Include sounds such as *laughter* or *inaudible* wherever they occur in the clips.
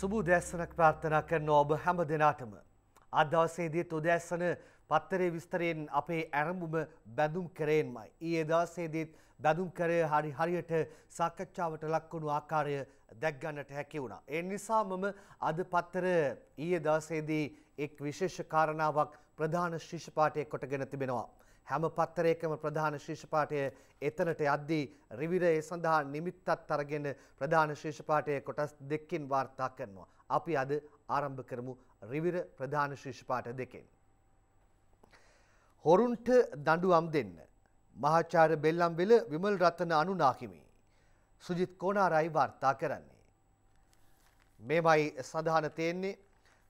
සුබ උදෑසනක් ප්‍රාර්ථනා කරන ඔබ හැම දෙනාටම. අද දවසේදීත් උදෑසන පත්තරේ විස්තරයෙන් අපේ ඇරඹුම බැඳුම් කරේන්මයි. ඊයේ දවසේදීත් බැඳුම් කරේ හරි හරියට සාකච්ඡාවට ලක්වුණු ආකාරය දැක්ගන්නට හැකි වුණා. ඒ නිසා මම අද පත්තර ඊයේ දවසේදී එක් විශේෂ කාරණාවක් ප්‍රධාන ශිෂ්‍යපාඨයක් කොටගෙන තිබෙනවා. හැම පත්තරයකම ප්‍රධාන ශීෂපාටය එතනට යද්දී රිවිරයේ සඳහා නිමිත්තත් අරගෙන ප්‍රධාන ශීෂපාටය කොටස් දෙකකින් වාර්තා කරනවා. අපි අද ආරම්භ කරමු රිවිර ප්‍රධාන ශීෂපාට දෙකෙන්. හොරුන්ට දඬුවම් දෙන්න. මහාචාර්ය බෙල්ලම්විල විමල් රත්න අනුනාහිමි. සුජිත් කෝනාරයි වාර්තා කරන්නේ. මේමයි සඳහන තියෙන්නේ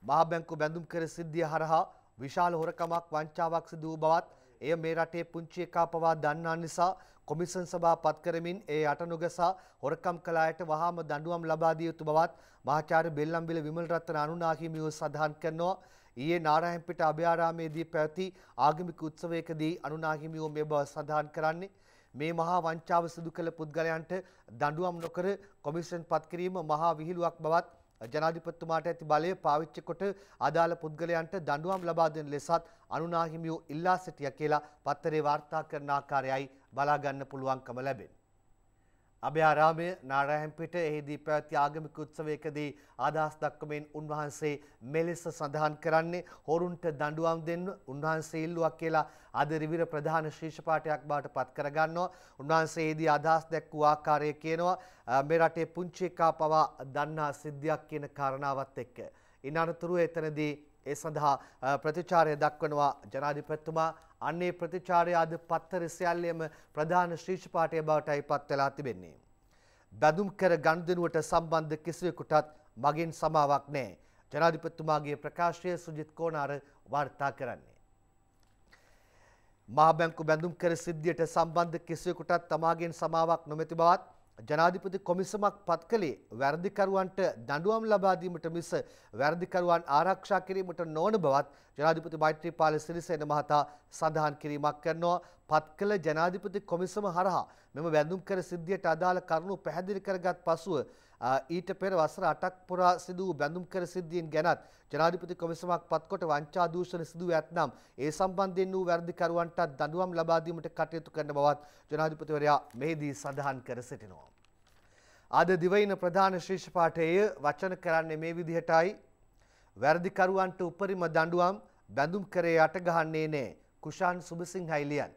මහා බැංකු බැඳුම් කර සිද්ධිය හරහා විශාල හොරකමක් වංචාවක් සිදු වූ බවත් එය මේ රටේ පුංචි එකා පවා දන්නා නිසා කොමිසන් සභා පත් කරමින් ඒ අටනුගසා හොරකම් කළ අයට වහාම දඬුවම් ලබා දිය යුතු බවත් මහාචාර්ය බෙල්ලම්විල විමල්රත්න අනුනාහිමියෝ සඳහන් කරනවා. ඊයේ නාරායන්පිට අභයාරාමේදී පැවති ආගමික උත්සවයකදී අනුනාහිමියෝ මේ බව සඳහන් කරන්නේ. මේ මහා වංචාව සිදු කළ පුද්ගලයන්ට දඬුවම් නොකර කොමිෂන් පත් කිරීම මහා විහිළුවක් බවත් ජනාධිපතිතුමාට ඇති බලය පාවිච්චි කොට අදාළ පුද්ගලයන්ට දඬුවම් ලබා දෙන ලෙසත් අනුනාහිමියෝ ඉල්ලා සිටියා කියලා පත්තරේ වාර්තා කරන ආකාරයයි බලා ගන්න පුළුවන්කම ලැබෙන්නේ. අභයාරාමය නාරෑම්පිට එහිදී පැවැති ආගමික උත්සවයකදී අදහස් දක්වමින් උන්වහන්සේ මෙලෙස සඳහන් කරන්නේ හොරුන්ට දඬුවම් දෙන්න උන්වහන්සේ ඉල්ලුවක් කියලා අද රිවිර ප්‍රධාන ශීර්ෂ පාඨයක් බවට පත් කරගන්නවා. උන්වහන්සේ එහිදී අදහස් දැක්වූ ආකාරය කියනවා මේ රටේ පුංචි එකා පවා දන්නා සිද්ධියක් කියන කාරණාවත් එක්ක. ඉන් අනතුරුව එතනදී ඒ සඳහා ප්‍රතිචාරය දක්වනවා ජනාධිපතිතුමා අන්නේ ප්‍රතිචාරය අද පත්තර සියල්ලේම ප්‍රධාන ශීර්ෂ පාඨය බවටයි පත් වෙලා තිබෙන්නේ. බැඳුම් කර ගනුදෙනුවට සම්බන්ධ කිසිවෙකුටත් මගින් සමාවක් නැහැ. ජනාධිපතිතුමාගේ ප්‍රකාශය සුජිත් කෝනාර වාර්තා කරන්නේ. මහා බැංකු බැඳුම් කර සිද්ධියට සම්බන්ධ කිසිවෙකුටත් තමාගෙන් සමාවක් නොමැති බවත් ජනාධිපති කොමිසමක් පත් කළේ වැරදිකරුවන්ට දඬුවම් ලබා දීමට මිස වැරදිකරුවන් ආරක්ෂා කිරීමට නොවන බවත් ජනාධිපති මෛත්‍රීපාල සිරිසේන මහතා සඳහන් කිරීමක් කරනවා පත් කළ ජනාධිපති කොමිසම හරහා මෙම වැඳුම් කර සිද්ධියට අදාළ කරුණු පැහැදිලි කරගත් පසුව ඊට පෙර වසර 8ක් පුරා සිදු වූ බැඳුම් කර සිද්ධීන් ගැනත් ජනාධිපති කොමිසමක් පත්කොට වංචා දූෂණ සිදුව ඇතනම් ඒ සම්බන්ධයෙන් වූ වැරදිකරුවන්ට දඬුවම් ලබා දීමට කටයුතු කරන බවත් ජනාධිපතිවරයා මෙහිදී සඳහන් කර සිටිනවා අද දිවයින ප්‍රධාන ශේෂ පාඨයේ වචන කරන්නේ මේ විදිහටයි. වැරදිකරුවන්ට උපරිම දඬුවම් බැඳුම් කරේ යට ගහන්නේ නෑ. කුෂාන් සුබසිංහයි ලියන්.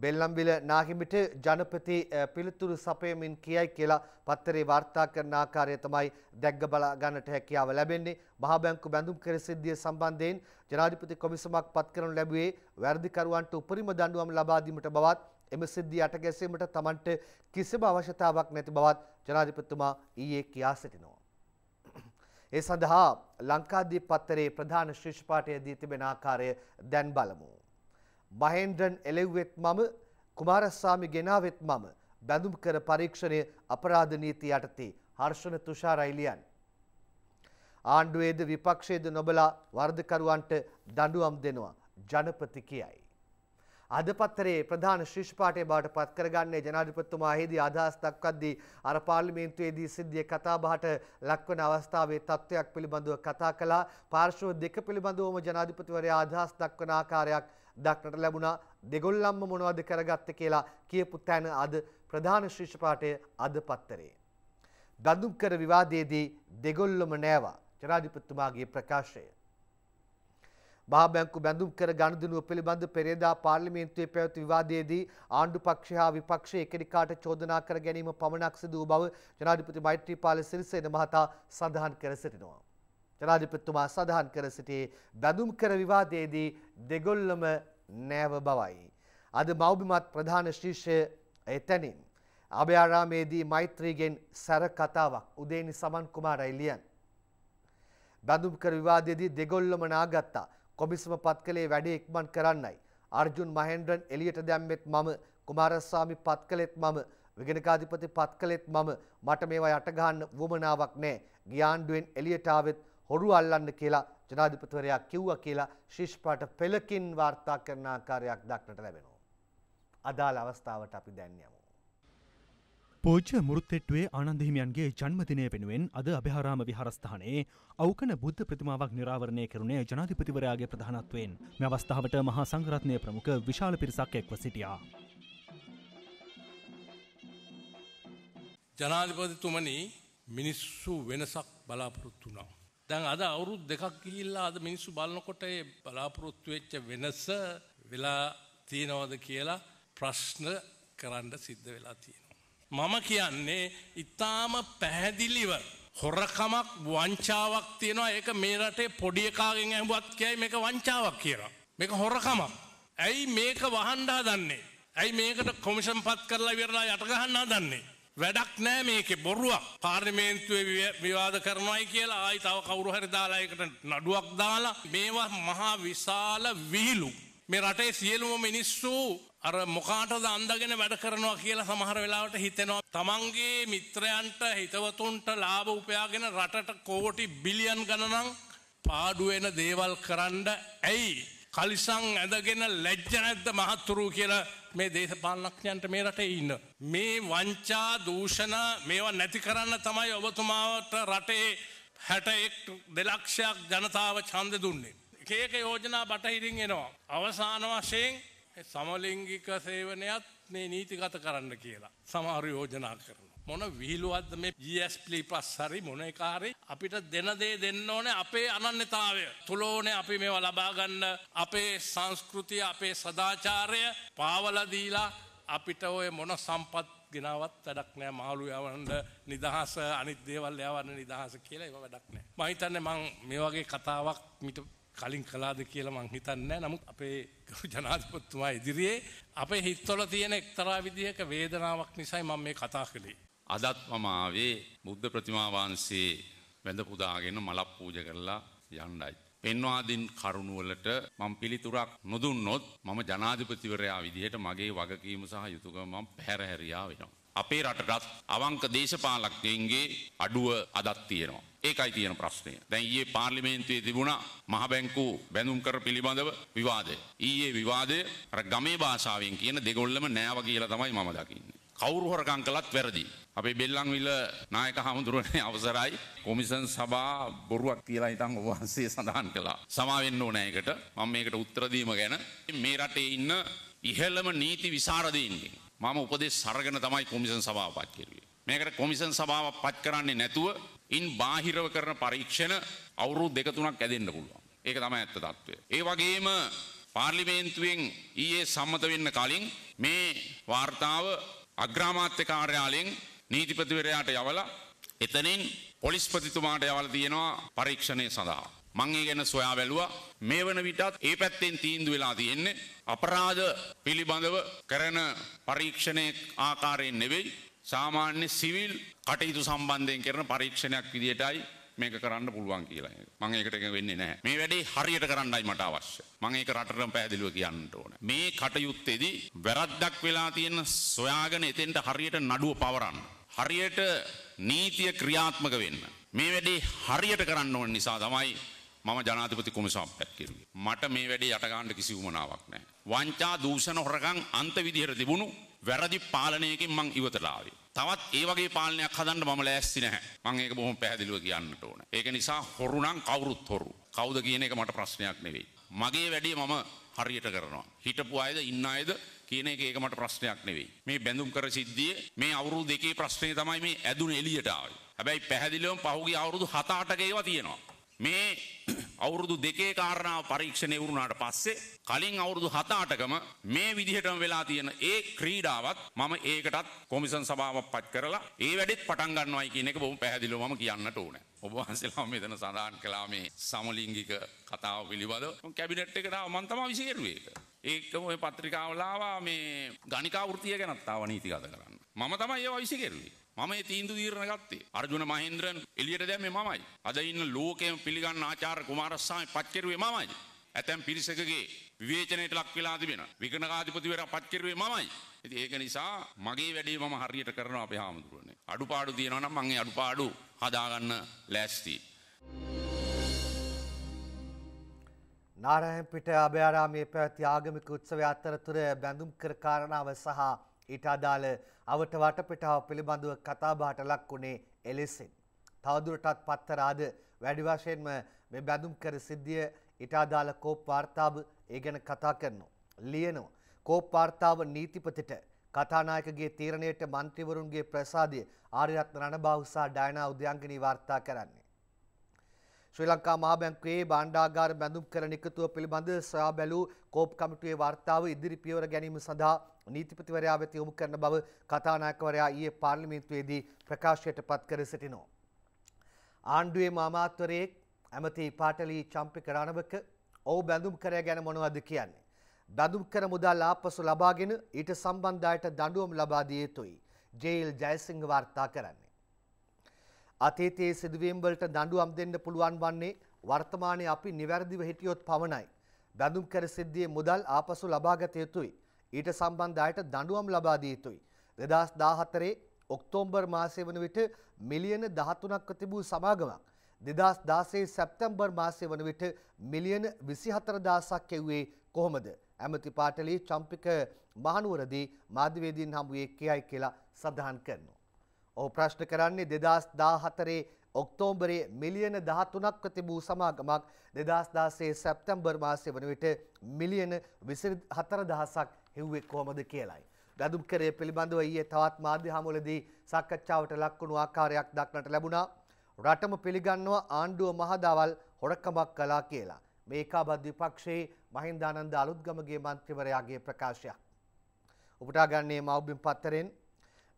බෙල්ලම්විල නාහිමිට ජනපති පිළිතුරු සපයමින් කියයි කියලා පත්තරේ වාර්තා කරන ආකාරය තමයි දැක්ග බලා ගන්නට හැකියාව ලැබෙන්නේ. මහා බැංකු බැඳුම් කර සිද්ධිය සම්බන්ධයෙන් ජනාධිපති කොමිසමක් පත් කරනු ලැබුවේ වැරදිකරුවන්ට උපරිම දඬුවම් ලබා දීමට බවත් එම සිද්ධිය යට ගැසීමට තමන්ට කිසිම අවශ්‍යතාවක් නැති බවත් ජනාධිපතිතුමා ඊයේ කියා සිටිනවා. ඒ සඳහා ලංකාදීප පත්තරේ ප්‍රධාන ශීර්ෂ පාඨය දී තිබෙන ආකාරය දැන් බලමු. මහේන්ද්‍රන් එළෙව්වෙත් මම කුමාරස්වාමි ගෙනාවෙත් මම බැඳුම් කර පරීක්ෂණය අපරාධ නීති යටතේ හර්ෂණ තුෂාරයි ලියන්නේ. ආණ්ඩුවේද විපක්ෂයේද නොබලා වර්ධකරුවන්ට දඬුවම් දෙනවා ජනපති කියයි. අද පත්තරේ ප්‍රධාන ශිෂ් පාඨය බවට පත් කරගන්නේ ජනාධිපතිතුමා එහිදී අදහස් දක්වද්දී අර පාර්ලිමේන්තුවේදී සිද්ධිය කතාබහට ලක්වන අවස්ථාවේ තත්ත්වයක් පිළිබඳව කතා කළා. පාර්ශ්ව දෙක පිළිබඳවම ජනාධිපතිවරයා අදහස් දක්වන ආකාරයක් දක්නට ලැබුණා. දෙගොල්ලම්ම මොනවද කරගත්තේ කියලා කියපු තැන අද ප්‍රධාන ශිෂ් පාඨය අද පත්තරේ. දඳුම්කර විවාදයේදී දෙගොල්ලොම නෑවා ජනාධිපතිතුමාගේ ප්‍රකාශය. මහබැංකු බැඳුම් කර ගණුදනුව පිළිබඳ පෙරේදා පාර්ලිමේන්තුවේ පැවති විවාදයේදී ආණ්ඩු පක්ෂ හා විපක්ෂ එකිනෙකාට චෝදනා කර ගැනීම පමණක් සිදු වූ බව ජනාධිපති මෛත්‍රීපාල සිරිසේන මහතා සඳහන් කර සිටිනවා. ජනාධිපතිතුමා සඳහන් කර සිටියේ බැඳුම් කර විවාදයේදී දෙගොල්ලම නෑව බවයි. අද මෞබිමත් ප්‍රධාන ශීර්ෂය එතැනින්. අභයාරාමේදී මෛත්‍රීගෙන් සැර කතාවක් උදේනි සමන් කුමාරයි ලියන්. බැඳුම් කර විවාදයේදී දෙගොල්ලම නාගත්තා. කොමිසම පත් කළේ වැඩේ ඉක්මන් කරන්නයි. අර්ජුන් මහෙන්ද්‍රන් එලියට දැම්මෙත් මම කුමාරස්වාමි පත් කළෙත් මම විගණකාධිපති පත් කළෙත් මම මට මේවා යටගහන්න වුවමනාවක් නෑ. ගියාන්ඩුවෙන් එලියට ආවෙත් හොරු අල්ලන්න කියලා ජනාධිපතිවරයා කිව්වා කියලා ශිෂ්පාට පෙළකින් වාර්තා කරන ආකාරයක් දක්නට ලැබෙනවා. අදාළ අවස්ථාවට අපි දැන් යමු. පූජ්‍ය මුරුත්තෙට්ටුවේ ආනන්ද හිමියන්ගේ ජන්මදිනය වෙනුවෙන් අද අභයාරාම විහාරස්ථානයේ අවකන බුද්ධ ප්‍රතිමාවක් නිරාවරණය කරුණේ ජනාධිපතිවරයාගේ ප්‍රධානත්වයෙන් මේ අවස්ථාවට මහා සංඝරත්නය ප්‍රමුඛ විශාල පිරිසක් එක්ව සිටියා. ජනාධිපතිතුමනි මිනිස්සු වෙනසක් බලාපොරොත්තු වුණා. දැන් අද අවුරුදු දෙකක් ගිහිල්ලා අද මිනිස්සු බලනකොට ඒ බලාපොරොත්තු වෙච්ච වෙනස වෙලා තියනවද කියලා ප්‍රශ්න කරන්න සිද්ධ වෙලා තියෙනවා. මම කියන්නේ ඉතාම පැහැදිලිව හොරකමක් වංචාවක් තියෙනවා ඒක මේ රටේ පොඩි එකාගෙන් ඇහුවත් කියයි මේක වංචාවක් කියලා. මේක හොරකමක්. ඇයි මේක වහන්න හදන්නේ? ඇයි මේකට කොමිෂන් පත් කරලා ඉවරලා යට ගහන්න හදන්නේ? වැඩක් නෑ මේකේ බොරුවක්. පාර්ලිමේන්තුවේ විවාද කරනවායි කියලා ආයි තව කවුරු හරි දාලා ඒකට නඩුවක් දාලා මේවා මහා විශාල විහිළු. මේ රටේ සියලුම මිනිස්සු අර මොකාටද අන්දගෙන වැඩ කරනවා කියලා සමහර වෙලාවට හිතෙනවා. තමන්ගේ මිත්‍රයන්ට හිතවතුන්ට ලාභ උපයාගෙන රටට කෝටි බිලියන් ගණනක් පාඩු වෙන දේවල් කරන්න ඇයි කලිසම් ඇදගෙන ලැජ්ජ නැද්ද මහත්තුරු කියලා මේ දේශපාලනඥයන්ට මේ රටේ ඉන්න. මේ වංචා දූෂණ මේවා නැති කරන්න තමයි ඔබතුමාට රටේ 61 දෙලක්ෂයක් ජනතාව ඡන්ද දුන්නේ. එක එක යෝජනා බටහිරින් එනවා. අවසාන වශයෙන් සමලිංගික සේවනයත් මේ නීතිගත කරන්න කියලා සමහරු යෝජනා කරනවා. මොන විහිළුවක්ද මේ GSP plus හරි මොන එක හරි අපිට දෙන දේ දෙන්න ඕනේ අපේ අනන්‍යතාවය. තුල ඕනේ අපි මේවා ලබා ගන්න අපේ සංස්කෘතිය, අපේ සදාචාරය පාවල දීලා අපිට ඔය මොන සම්පත් ගෙනාවත් වැඩක් නෑ මාළු යවන්න නිදහස අනිත් දේවල් යවන්න නිදහස කියලා ඒව වැඩක් නෑ. මම හිතන්නේ මම මේ වගේ කතාවක් මිට කලින් කලාද කියලා මං හිතන්නේ නමුත් අපේ ජනාධිපතිතුමා ඉදිරියේ අපේ හිතවල තියෙන එක්තරා විදිහක වේදනාවක් නිසායි මම මේ කතා කළේ. අදත් මම ආවේ බුද්ධ ප්‍රතිමා වහන්සේ වැඳ පුදාගෙන මලක් පූජා කරලා යන්නයි. පෙන්වා දින් කරුණුවලට මම පිළිතුරක් නොදුන්නොත් මම ජනාධිපතිවරයා විදිහට මගේ වගකීම සහ යුතුයකම මම පැහැර හැරියා වෙනවා. අපේ රටටත් අවංක දේශපාලකයන්ගේ අඩුව අදත් තියෙනවා. ඒකයි තියෙන ප්‍රශ්නය. දැන් ඊයේ පාර්ලිමේන්තුවේ තිබුණා මහ බැංකු බැඳුම් කර පිළිබඳව විවාදය. ඊයේ විවාදය අර ගමේ භාෂාවෙන් කියන දෙගොල්ලම නෑව කියලා තමයි මම දකින්නේ. කවුරු හොරකම් කළත් වැරදි. අපේ බෙල්ලන්විල නායක හමුදුරනේ අවසරයි කොමිසන් සභා බොරුවක් කියලා හිතන් ඔබ වහන්සේ සඳහන් කළා. සමා වෙන්න ඕනේ ඒකට. මම මේකට උත්තර දීම ගැන මේ රටේ ඉන්න ඉහළම නීති විසරදීන්ගෙන් මම උපදෙස් අරගෙන තමයි කොමිසන් සභාව පත් කෙරුවේ. මේකට කොමිසන් සභාව පත් කරන්නේ නැතුව ඉන් බාහිරව කරන පරීක්ෂණ අවුරුදු දෙක තුනක් ඇදෙන්න පුළුවන්. ඒක තමයි ඇත්ත తත්වය. ඒ වගේම පාර්ලිමේන්තුවෙන් ඊයේ සම්මත වෙන්න කලින් මේ වාර්තාව අග්‍රාමාත්‍ය කාර්යාලයෙන් නීතිපතිවරයාට යවලා එතනින් පොලිස්පතිතුමාට යවලා තියෙනවා පරීක්ෂණය සඳහා. මං ඒ ගැන සොයා බැලුවා මේ වන විටත් ඒ පැත්තෙන් තීන්දුව වෙලා තියෙන්නේ අපරාධ පිළිබඳව කරන පරීක්ෂණයේ ආකාරයෙන් නෙවෙයි සාමාන්‍ය සිවිල් කටයුතු සම්බන්ධයෙන් කරන පරීක්ෂණයක් විදියටයි මේක කරන්න පුළුවන් කියලා. මම ඒකට එක වෙන්නේ නැහැ. මේ වැඩේ හරියට කරන්නයි මට අවශ්‍ය. මම ඒක රටටම පැහැදිලිව කියන්න ඕන. මේ කටයුත්තේදී වැරද්දක් වෙලා තියෙන සොයාගෙන එතෙන්ට හරියට නඩුව පවරන්න. හරියට නීතිය ක්‍රියාත්මක වෙන්න. මේ වැඩේ හරියට කරන්න ඕන නිසා තමයි මම ජනාධිපති කොමිසම් පැක්කිරුවේ. මට මේ වැඩේ යටගාන්න කිසි උමනාවක් නැහැ. වංචා දූෂණ හොරකම් අන්ත විදිහට තිබුණු වැරදි පාලනයකින් මං ඉවතට ආවේ. තවත් ඒ වගේ පාලනයක් හදන්න මම ලෑස්ති නැහැ. මං ඒක බොහොම පැහැදිලිව කියන්නට ඕන. ඒක නිසා හොරු නම් කවුරුත් හොරු. කවුද කියන එක මට ප්‍රශ්නයක් නෙවෙයි. මගේ වැඩේ මම හරියට කරනවා. හිටපු අයද ඉන්න අයද කියන එක ඒක මට ප්‍රශ්නයක් නෙවෙයි. මේ බැඳුම් කර සිද්ධිය මේ අවුරුදු දෙකේ ප්‍රශ්නේ තමයි මේ ඇදුන එළියට ආවේ. හැබැයි පැහැදිලිවම පහුගිය අවුරුදු 7-8ක ඒවා තියෙනවා. මේ අවුරුදු දෙකේ කාරණාව පරීක්ෂණය වුණාට පස්සේ කලින් අවුරුදු 7-8කම මේ විදිහටම වෙලා තියෙන ඒ ක්‍රීඩාවත් මම ඒකටත් කොමිෂන් සභාවක් පත් කරලා ඒ වැඩෙත් පටන් ගන්නවයි කියන එක බොහොම පැහැදිලිව මම කියන්නට ඕනේ. ඔබ වහන්සේලා මෙතන සඳහන් කළා මේ සමලිංගික කතාව පිළිබඳව කැබිනට් එකට ආව මම තමයි විසේරුවේ ඒක. ඒකම ওই පත්‍රිකාවල ආවා මේ ගණිකා වෘත්තිය ගැනත් ආව නීතිගත කරන්න. මම තමයි ඒව විසේරුවේ. මම මේ තීන්දුව తీරන ගත්තේ. අර්ජුන මහේන්ද්‍රන් එළියට දැම්මේ මමයි. අද ඉන්න ලෝකෙම පිළිගන්න ආචාර්ය කුමාරස්වාමි පත්කරුවේ මමයි. ඇතැම් පිරිසකගේ විවේචනයට ලක් වෙලා තිබෙන විකණකාධිපතිවරයා පත් කෙරුවේ මමයි. ඉතින් ඒක නිසා මගේ වැඩේ මම හරියට කරනවා අපේ හාමුදුරනේ. අඩුපාඩු තියෙනවා නම් මම ඒ අඩුපාඩු හදාගන්න ලෑස්තියි. නාරයන්පිට අභයාරාමයේ පැවති ආගමික උත්සවය අතරතුර බැඳුම් කර කාරණාව සහ ඊට අදාළ අවට වටපිටාව පිළිබඳව කතාබහට ලක්වුණේ එලෙසින්. තවදුරටත් පත්තර අද වැඩි වශයෙන්ම මේ බැඳුම් කර සිද්ධිය ඊට අදාළ කෝප් වාර්තාව ඒ ගැන කතා කරනවා. ලියනවා. කෝප් වාර්තාව නීතිපතිට කතානායකගේ තීරණයට මන්ත්‍රීවරුන්ගේ ප්‍රසාදය ආරියරත්න රණබාහු සහ ඩයනා උද්‍යංගිනී වාර්තා කරන්නේ. ශ්‍රී ලංකා මහා බැංකුවේ භාණ්ඩාගාර බැඳුම් කරන එකතුව පිළිබඳ සොයා බැලූ කෝප් කමිටුවේ වාර්තාව ඉදිරි පියවර ගැනීම සඳහා නීතිපතිවරයා වෙත යොමු කරන බව කථානායකවරයා ඊයේ පාර්ලිමේන්තුවේදී ප්‍රකාශයට පත් කර සිටිනවා. ආණ්ඩුවේ මාමාත්වරයෙක් ඇමති පාටලී චම්පික රණවක ඔහු බැඳුම් කරය ගැන මොනවද කියන්නේ. බැඳුම් කර මුදල් ආපසු ලබාගෙන ඊට සම්බන්ධායට දඬුවම් ලබා දිය යුතුයි. ජේල් ජයසිංහ වාර්තා කරන්නේ. අතීතයේ සිදුවීම් වලට දඬුවම් දෙන්න පුළුවන් වන්නේ වර්තමානයේ අපි નિවැරදිව හිටියොත් පමණයි. බඳුම් කර සිද්ධියේ මුදල් ආපසු ලබාගත යුතුයි. ඊට සම්බන්ධ අයට දඬුවම් ලබා දිය යුතුයි. 2014 ඔක්තෝබර් මාසය වන විට මිලියන 13ක්ව තිබූ සමාගමක් 2016 සැප්තැම්බර් මාසය වන විට මිලියන 24000ක් එව්වේ කොහොමද? ඇමති පාටලී චම්පික මහනුවරදී මාධ්‍යවේදීන් හමුවේ කියයි කියලා සඳහන් කරනවා. ඔහු ප්‍රශ්න කරන්නේ දෙදස් දාහතරේ ඔක්තෝම්බරේ මිලියන දහතුනක්ව තිබූ සමාගමක් දෙදස් දාසේ සැප්තැම්බර් මාසය වන විට මිලියන විසි හතර දහසක් හෙව්වෙක් කොහොමද කියලයි. ගදුම් කරේ පිළිබඳව ඊයේ තවත් මාධ්‍ය හමුවලදී සාකච්ඡාවට ලක්වුණු ආකාරයක් දක්නට ලැබුණා. රටම පිළිගන්නව ආණ්ඩුව මහදවල් හොරකමක් කළා කියලා. මේ ඒකාබද්ධ විපක්ෂයේ මහින්දානන්ද අලුත්ගමගේ මන්ත්‍රීවරයාගේ ප්‍රකාශයක්. උපුටාගන්නේ මව්බිම් පත්තරෙන්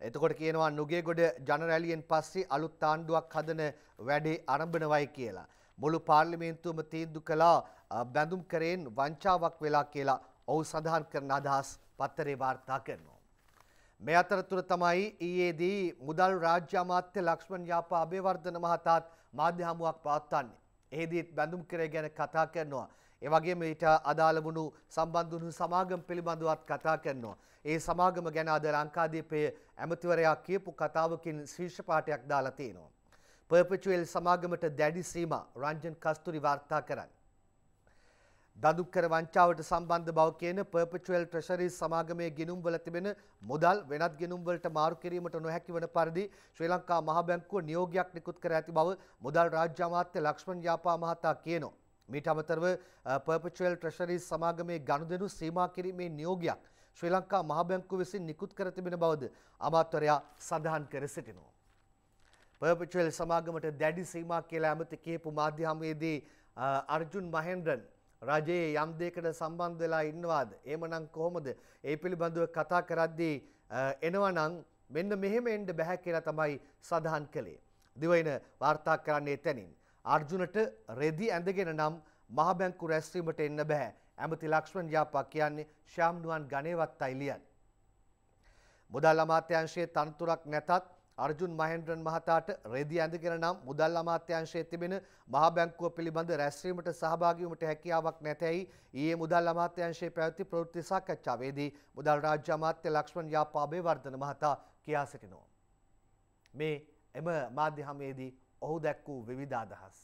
එතකොට කියනවා නුගේගොඩ ජනරැලියෙන් පස්සේ අලුත් තාණ්ඩුවක් හදන වැඩේ ආරම්භනවයි කියලා. මුළු පාර්ලිමේන්තුවම තීන්දුව කළා බැඳුම් කරෙන් වංචාවක් වෙලා කියලා ඔහු සඳහන් කරන අදහස් පත්තරේ වාර්තා කරනවා. මේ අතරතුර තමයි ඊයේදී මුදල් රාජ්‍ය අමාත්‍ය ලක්ෂ්මන් යාපා අබේවර්ධන මහතාත් මාධ්‍ය හමුවක් පවත්වන්නේ. එහිදීත් බැඳුම් කරේ ගැන කතා කරනවා. ඒ වගේම ඊට අදාළ වුණු සම්බන්ධ වුණු සමාගම් පිළිබඳවත් කතා කරනවා. ඒ සමාගම ගැන අද ලංකාදීපයේ ඇමතිවරයා කියපු කතාවකින් ශීර්ෂ පාඨයක් දාලා තියෙනවා. පර්පචුවල් සමාගමට දැඩි සීමා රංජන් කස්තුරි වාර්තා කරයි. දදුක්කර වංචාවට සම්බන්ධ බව කියන පර්පචුවල් ට්‍රෙෂරි සමාගමේ ගිනුම්වල තිබෙන මුදල් වෙනත් ගිනුම්වලට මාරු කිරීමට නොහැකි වන පරිදි ශ්‍රී ලංකා මහ බැංකුව නියෝගයක් නිකුත් කර ඇති බව මුදල් රාජ්‍ය අමාත්‍ය ලක්ෂ්මන් යාපා මහතා කියනවා. මීට අමතරව පර්පචුවල් ට්‍රෙෂරි සමාගමේ ගනුදෙනු සීමා කිරීමේ නියෝගයක් ශ්‍රී ලංකා මහබැංකුව විසින් නිකුත් කර තිබෙන බවද අමාත්‍යවරයා සඳහන් කර සිටිනවා. පර්පචුවල් සමාගමට දැඩි සීමා කියලා ඇමති කියපු මාධ්‍ය හමුවේදී අර්ජුන් මහෙන්ද්‍රන් රජයේ යම් දෙයකට සම්බන්ධ වෙලා ඉන්නවාද? එහෙමනම් කොහොමද? ඒ පිළිබඳව කතා කරද්දී එනවනම් මෙන්න මෙහෙම එන්න බෑ කියලා තමයි සඳහන් කළේ. දිවයින වාර්තා කරන්නේ එතනින්. අර්ජුනට රෙදි ඇඳගෙන නම් මහබැංකු රැස්වීමට එන්න බැහැ. ඇමති ලක්ෂ්මන් යාපා කියන්නේ ශ්‍යාම්නුවන් ගණේවත්තයි ලියන්. මුදල් අමාත්‍යංශයේ තනතුරක් නැතත් අර්ජුන් මහෙන්ද්‍රන් මහතාට රෙදි ඇඳගෙන නම් මුදල් අමාත්‍යංශයේ තිබෙන මහා බැංකුව පිළිබඳ රැස්වීමට සහභාගී වීමට හැකියාවක් නැතයි ඊයේ මුදල් අමාත්‍යංශයේ පැවති ප්‍රවෘත්ති සාකච්ඡාවේදී මුදල් රාජ්‍ය අමාත්‍ය ලක්ෂ්මන් යාපා අබේවර්ධන මහතා කියා සිටිනවා. මේ එම මාධ්‍ය හමුවේදී ඔහු දැක් වූ විවිධ අදහස්.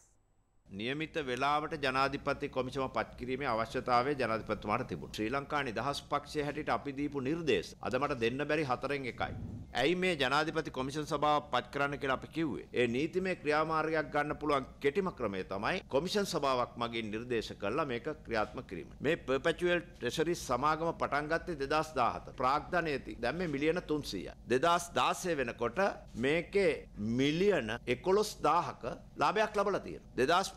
නියමිත වෙලාවට ජනාධිපති කොමිසම පත් කිරීමේ අවශ්‍යතාවය ජනාධිපතිතුමාට තිබුණා. ශ්‍රී ලංකා නිදහස් පක්ෂය හැටියට අපි දීපු නිර්දේශ අද මට දෙන්න බැරි හතරෙන් එකයි. ඇයි මේ ජනාධිපති කොමිෂන් සභාව පත් කරන්න කියලා අපි කිව්වේ? ඒ නීතිමය ක්‍රියාමාර්ගයක් ගන්න පුළුවන් කෙටිම ක්‍රමය තමයි කොමිෂන් සභාවක් මගින් නිර්දේශ කළා මේක ක්‍රියාත්මක කිරීම. මේ perpetual treasury සමාගම පටන් ගත්තේ 2014. ප්‍රාග්ධනයේදී දැන් මේ මිලියන 300යි. 2016 වෙනකොට මේකේ මිලියන 11000ක ලාභයක් ලැබලා තියෙනවා. 2015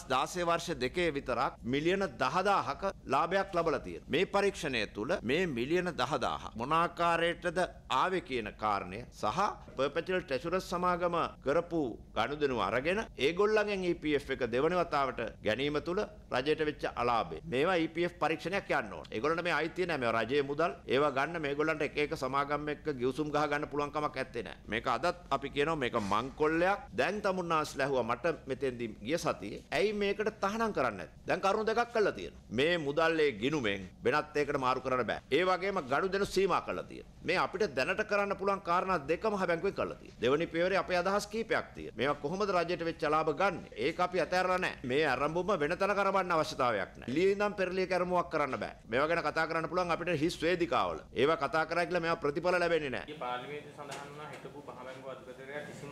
සහ 2016 වර්ෂ දෙකේ විතරක් මිලියන 10000ක ලාභයක් ලබලා තියෙනවා. මේ පරීක්ෂණය තුළ මේ මිලියන 10000 මොන ආකාරයටද ආවේ කියන කාරණය සහ perpetual treasurers සමාගම කරපු ගනුදෙනු අරගෙන ඒගොල්ලන්ගෙන් EPF එක දෙවන වතාවට ගැනීම තුළ රජයට වෙච්ච අලාභය. මේවා EPF පරීක්ෂණයක් යන්න ඕන. ඒගොල්ලන්ට මේ අයිතිය නැහැ. මේවා රජයේ මුදල්. ඒවා ගන්න මේගොල්ලන්ට එක එක සමාගම් එක්ක ගිවිසුම් ගහ ගන්න පුළුවන් කමක් ඇත්තේ නැහැ. මේක අදත් අපි කියනවා මේක මංකොල්ලයක්. දැන් තමුන්නාස් ලැහුවා මට මෙතෙන්දී ගිය සතියේ ඇයි මේකට තහනම් කරන්නේ නැත්තේ? දැන් කරුණු දෙකක් කළා තියෙනවා. මේ මුදල්ේ ගිණුමෙන් වෙනත් එකකට මාරු කරන්න බෑ. ඒ වගේම ගනුදෙනු සීමා කළා තියෙනවා. මේ අපිට දැනට කරන්න පුළුවන් කාරණා දෙකම හැබැයි කළා තියෙනවා. දෙවනි පියවරේ අපේ අදහස් කීපයක් තියෙනවා. මේවා කොහොමද රජයට වෙච්ච ලාභ ගන්න? ඒක අපි අතහැරලා නැහැ. මේ ආරම්භුම වෙනතන කරවන්න අවශ්‍යතාවයක් නැහැ. ලියෙන්නම් පෙරලිය කර්මයක් කරන්න බෑ. මේවා ගැන කතා කරන්න පුළුවන් අපිට හිස් වේදිකාවල. ඒවා කතා කරා කියලා මේවා ප්‍රතිඵල ලැබෙන්නේ නැහැ. පාර්ලිමේන්තුවේ සඳහන් වුණා හිටපු පහලංගවත්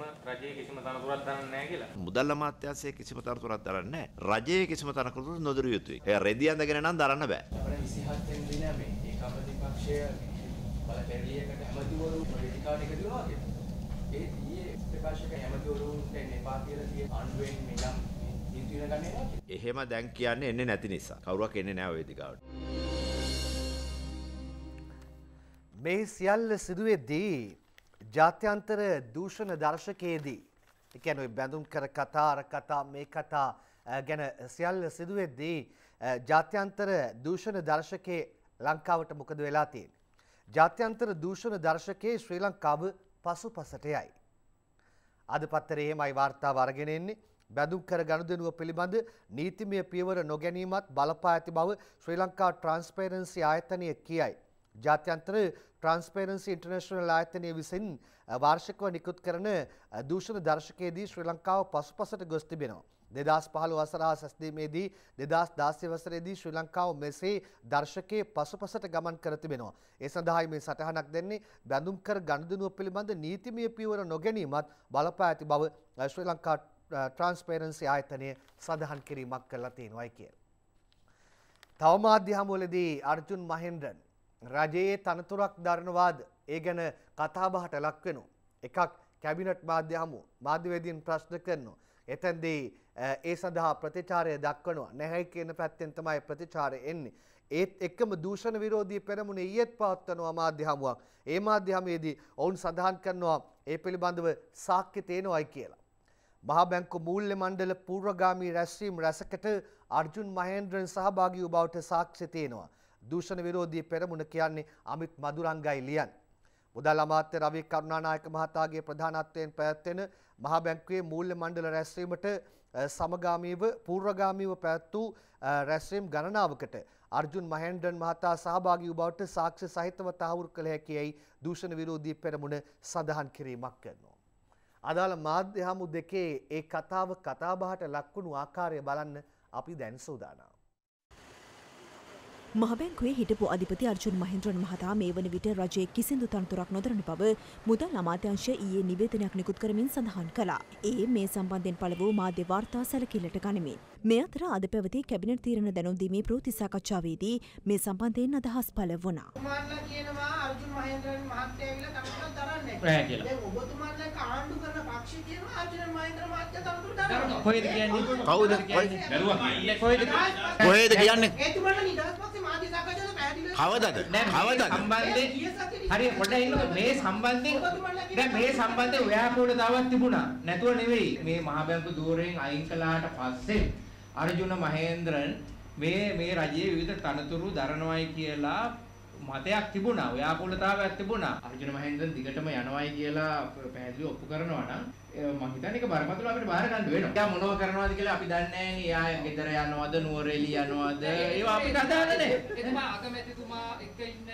කිසිම රජයේ කිසිම තනතුරක් දරන්නේ නැහැ කියලා. මුදල් අමාත්‍යාංශයේ කිසිම තනතුරක් දරන්නේ නැහැ. රජයේ කිසිම තනතුරක් නොදරිය යුතුයි. ඒ රෙදි අඳගෙන නම් දරන්න බෑ. අපේ 27 වෙනි දිනේ මේ ඒකම ප්‍රතිපක්ෂය බල පෙරලියකට හැමතිවරු ප්‍රතිකාර එක දිනවා වගේ. ඒ ඊයේ ප්‍රකාශක හැමතිවරුන්ට එපා කියලා කියන ආණ්ඩුවෙන් මෙලම් ඉන්දියන ගන්නේ නැහැ. එහෙම දැන් කියන්නේ එන්නේ නැති නිසා. කවුරක් එන්නේ නැහැ වේදිකාවට. මේ සියල්ල සිදුවෙද්දී ජාත්‍යන්තර දූෂණ දර්ශකයේදී එකැනයි බැඳුම් කර කතා අර කතා මේ කතා ගැන සියල්ල සිදුවෙද්දී ජාත්‍යන්තර දූෂණ දර්ශකයේ ලංකාවට මොකද වෙලා තියෙන. ජාත්‍යන්තර දූෂණ දර්ශකයේ ශ්‍රී ලංකාව පසු පසට යයි. අද පත්තරේ එහෙමයි වාර්තා වර්ගෙනෙන්නේ බැඳුම් කර ගනුදෙනුව පිළිබඳ නීතිමය පියවර නොගැනීමත් බලපා ඇති බව ශ්‍රී ලංකා ට්‍රාන්ස්පේරන්සි ආයතනය කියයි. ජාත්‍යන්තර ට්‍රන්ස්පේරන්සි ඉන්ටර්නේශනල් ආයතනය විසින් වාර්ෂිකව නිකුත් කරන දූෂණ දර්ශකයේදී ශ්‍රී ලංකාව පසුපසට ගොස් තිබෙනවා. දෙදස් පහළ වසරහා සැස්දීමේදී දෙදස් දාස්්‍ය වසරේදී ශ්‍රී ලංකාව මෙසේ දර්ශකයේ පසුපසට ගමන් කරතිබෙනවා. ඒ සඳහායි මේ සටහනක් දෙන්නේ බැඳුම්කර ගණදනුව පිළිබඳ නීතිමය පියවර නොගැනීමත් බලපා ඇති බව ශ්‍රී ලංකා ට්‍රන්ස්පේරන්සි ආයතනය සඳහන් කිරීමක් කරලා තියෙනවායි කිය. තවමාධ්‍ය හමුවලදී අර්ජුන් මහින්ද්‍රන් රජයේ තනතුරක් දරනවාද ඒ ගැන කතාබහට ලක් වෙනවා. එකක් කැබිනට් මාධ්‍ය හමුව මාධ්‍යවේදීන් ප්‍රශ්න කරනවා. එතැන්දී ඒ සඳහා ප්‍රතිචාරය දක්වනවා නැහැයි කියන පැත්තෙන් තමයි ප්‍රතිචාරය එන්නේ. ඒත් එක්කම දූෂණ විරෝධී පෙරමුණ ඊයේත් පවත්වනවා මාධ්‍ය හමුවක්. ඒ මාධ්‍ය හමුවේදී ඔවුන් සඳහන් කරනවා ඒ පිළිබඳව සාක්ෂි තේනොයි කියලා. මහා බැංකු මූල්‍ය මණ්ඩල පූර්වගාමී රැස්වීම් රැසකට අර්ජුන් මහේන්ද්‍රන් සහභාගී වූ බවට සාක්ෂි තේනවා. දූෂණ විරෝධී පෙරමුණ කියන්නේ අමිත් මදුරංගයි ලියන්. මුදල් අමාත්‍ය රවි කරුණානායක මහතාගේ ප්‍රධානත්වයෙන් පැවැත්වෙන මහා බැංකුවේ මූල්‍ය මණ්ඩල රැස්වීමට සමගාමීව පූර්වගාමීව පැවැත් වූ රැස්වීම් ගණනාවකට අර්ජුන් මහෙන්ඩන් මහතා සහභාගී වූ බවට සාක්ෂි සහිතව තහවුරු කළ හැකියි දූෂණ විරෝධී පෙරමුණ සඳහන් කිරීමක් කරනවා. අදාළ මාධ්‍ය හමු දෙකේ ඒ කතාව කතාබහට ලක්වුණු ආකාරය බලන්න අපි දැන් සූදානම්. මහබැංකුවේ හිටපු අධිපති අර්ජුන් මහින්ද්‍රන් මහතා මේ වන විට රජයේ කිසිදු තනතුරක් නොදරන බව මුදල් අමාත්‍යංශය ඊයේ නිවේදනයක් නිකුත් කරමින් සඳහන් කළා. ඒ මේ සම්බන්ධයෙන් පළ වූ මාධ්‍ය වාර්තා සැලකිල්ලට ගනිමින්. මේ අතර අද පැවති කැබිනට් තීරණ දැනුම්දීමේ ප්‍රෘති සාකච්ඡාවේදී මේ සම්බන්ධයෙන් අදහස් පළ වුණා. ඔබතුමාලා කියනවා අර්ජුන් මහේන්ද්‍රන් මහත්තයා ඇවිල්ලා තමන්ට දරන්නේ නැහැ කියලා. දැන් ඔබතුමාලා කාණ්ඩු කරන පක්ෂය කියනවා අර්ජුන් මහේන්ද්‍ර මහත්තයා තනතුරු දරනවා. කොහෙද කියන්නේ? කවුද? කොහෙද? කොහෙද කියන්නේ? ඒතුමාලා නිදහස් පස්සේ මාධ්‍ය සාකච්ඡාවද පැහැදිලිද? කවදද? කවදද? සම්බන්ධයෙන් හරි පොඩ්ඩක් ඉන්න මේ සම්බන්ධයෙන් දැන් මේ සම්බන්ධයෙන් ව්‍යාකූලතාවක් තිබුණා. නැතුව නෙවෙයි. මේ මහා බැංකු ධූරයෙන් අයින් කළාට පස්සේ අර්ජුන මහේන්ද්‍රන් මේ මේ රජයේ විවිධ තනතුරු දරනවායි කියලා මතයක් තිබුණා. ව්‍යාකූලතාවයක් තිබුණා. අර්ජුන මහේන්ද්‍රන් දිගටම යනවායි කියලා පැහැදිලිව ඔප්පු කරනවා නම් මම හිතන්නේ ඒක බරපතල අපිට බාර ගන්න වෙනවා. යා මොනව කරනවද කියලා අපි දන්නේ නැහැ නේ. යා ගෙදර යනවද, නුවරඑළිය යනවද? ඒවා අපිට අදාළ නැහැ. එතුමා අගමැතිතුමා එක්ක ඉන්න,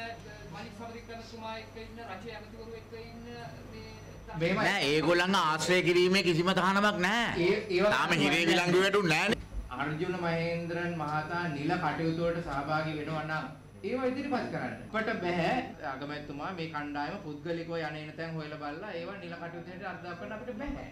මණික් සමරිකරතුමා එක්ක ඉන්න, රජයේ ඇමතිවරු එක්ක ඉන්න මේ නෑ ඒගොල්ලන් ආශ්‍රය කිරීමේ කිසිම තහනමක් නැහැ. තාම හිරේ විලංගු වැටුන්නේ නැහැ. අර්ජුන මහේන්ද්‍රන් මහතා නිල කටයුතු වලට සහභාගී වෙනවා නම් ඒව ඉදිරිපත් කරන්න. අපට බෑ අගමැතිතුමා මේ කණ්ඩායම පුද්ගලිකව යන එන තැන් හොයලා බලලා ඒව නිල කටයුතු වලට අර්ථ දක්වන්න අපිට බෑ.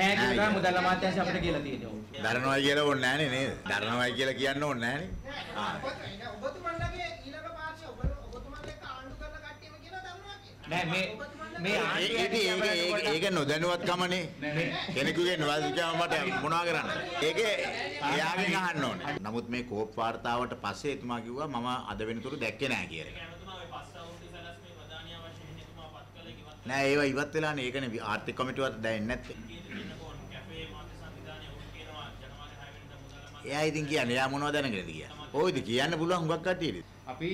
නෑ කියලා මුදල් අමාත්‍යාංශ අපිට කියලා තියෙනවා. දරනවා කියලා ඕනේ නෑනේ නේද? දරනවා කියලා කියන්න ඕනේ නෑනේ. ආ. ඔබතුමන්ලගේ ඊළඟ පාර්ශ්වය ඔබ ඔබතුමන්ලට ආණ්ඩු කරන කට්ටියම කියනවා දරනවා කියලා. නෑ මේ මේ ආන්ටියට ඒක නොදැනුවත් කමනේ. කෙනෙකුගේ නොදැනුවත්කම මට මොනවා කරන්න. ඒක එයාගෙන් අහන්න ඕනේ. නමුත් මේ කෝප් වාර්තාවට පස්සේ එතුමා කිව්වා මම අද වෙනතුරු දැක්කේ නැහැ කියලා. නෑ ඒවා ඉවත් වෙලා නේ ඒකනේ ආර්ථික කමිටුවට දැනෙන්නේ නැත්තේ. එයා ඉතින් කියන්නේ එයා මොනවද දැනගෙනද කියන්නේ. ඕයිද කියන්න පුළුවන් හුඟක් කට්ටියට. අපි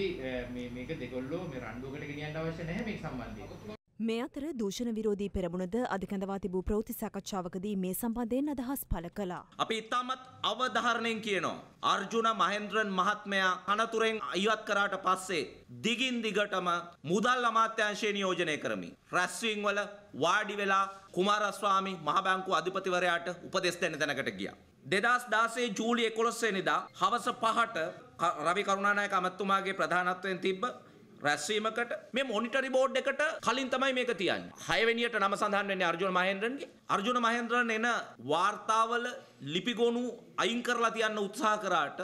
මේ මේක දෙකොල්ලෝ මේ රණ්ඩුවකට ගෙනියන්න අවශ්‍ය නැහැ මේ සම්බන්ධයෙන්. මේ අතර දූෂණ විරෝධී පෙරමුණද අධිකඳවා තිබූ ප්‍රවෘත්ති සාකච්ඡාවකදී මේ සම්බන්ධයෙන් අදහස් පළ කළා. අපි ඉතාමත් අවධාරණයෙන් කියනවා. අර්ජුන මහෙන්ද්‍රන් මහත්මයා අනතුරෙන් ඉවත් කරාට පස්සේ දිගින් දිගටම මුදල් අමාත්‍යාංශය නියෝජනය කරමින් රැස්වීම් වල වාඩි වෙලා කුමාරස්වාමි මහ බැංකුව අධිපතිවරයාට උපදෙස් දෙන්න තැනකට ගියා. 2016 ජූලි 11 වෙනිදා හවස 5ට රවි කරුණානායක අමතුමාගේ ප්‍රධානත්වයෙන් තිබ්බ රැස්වීමකට මේ මොනිටරි බෝඩ් එකට කලින් තමයි මේක තියන්නේ. 6 වෙනියට නම සඳහන් වෙන්නේ අර්ජුන මහේන්ද්‍රන්ගේ. අර්ජුන මහේන්ද්‍රන් එන වාර්තාවල ලිපිගොනු අයින් කරලා තියන්න උත්සාහ කරාට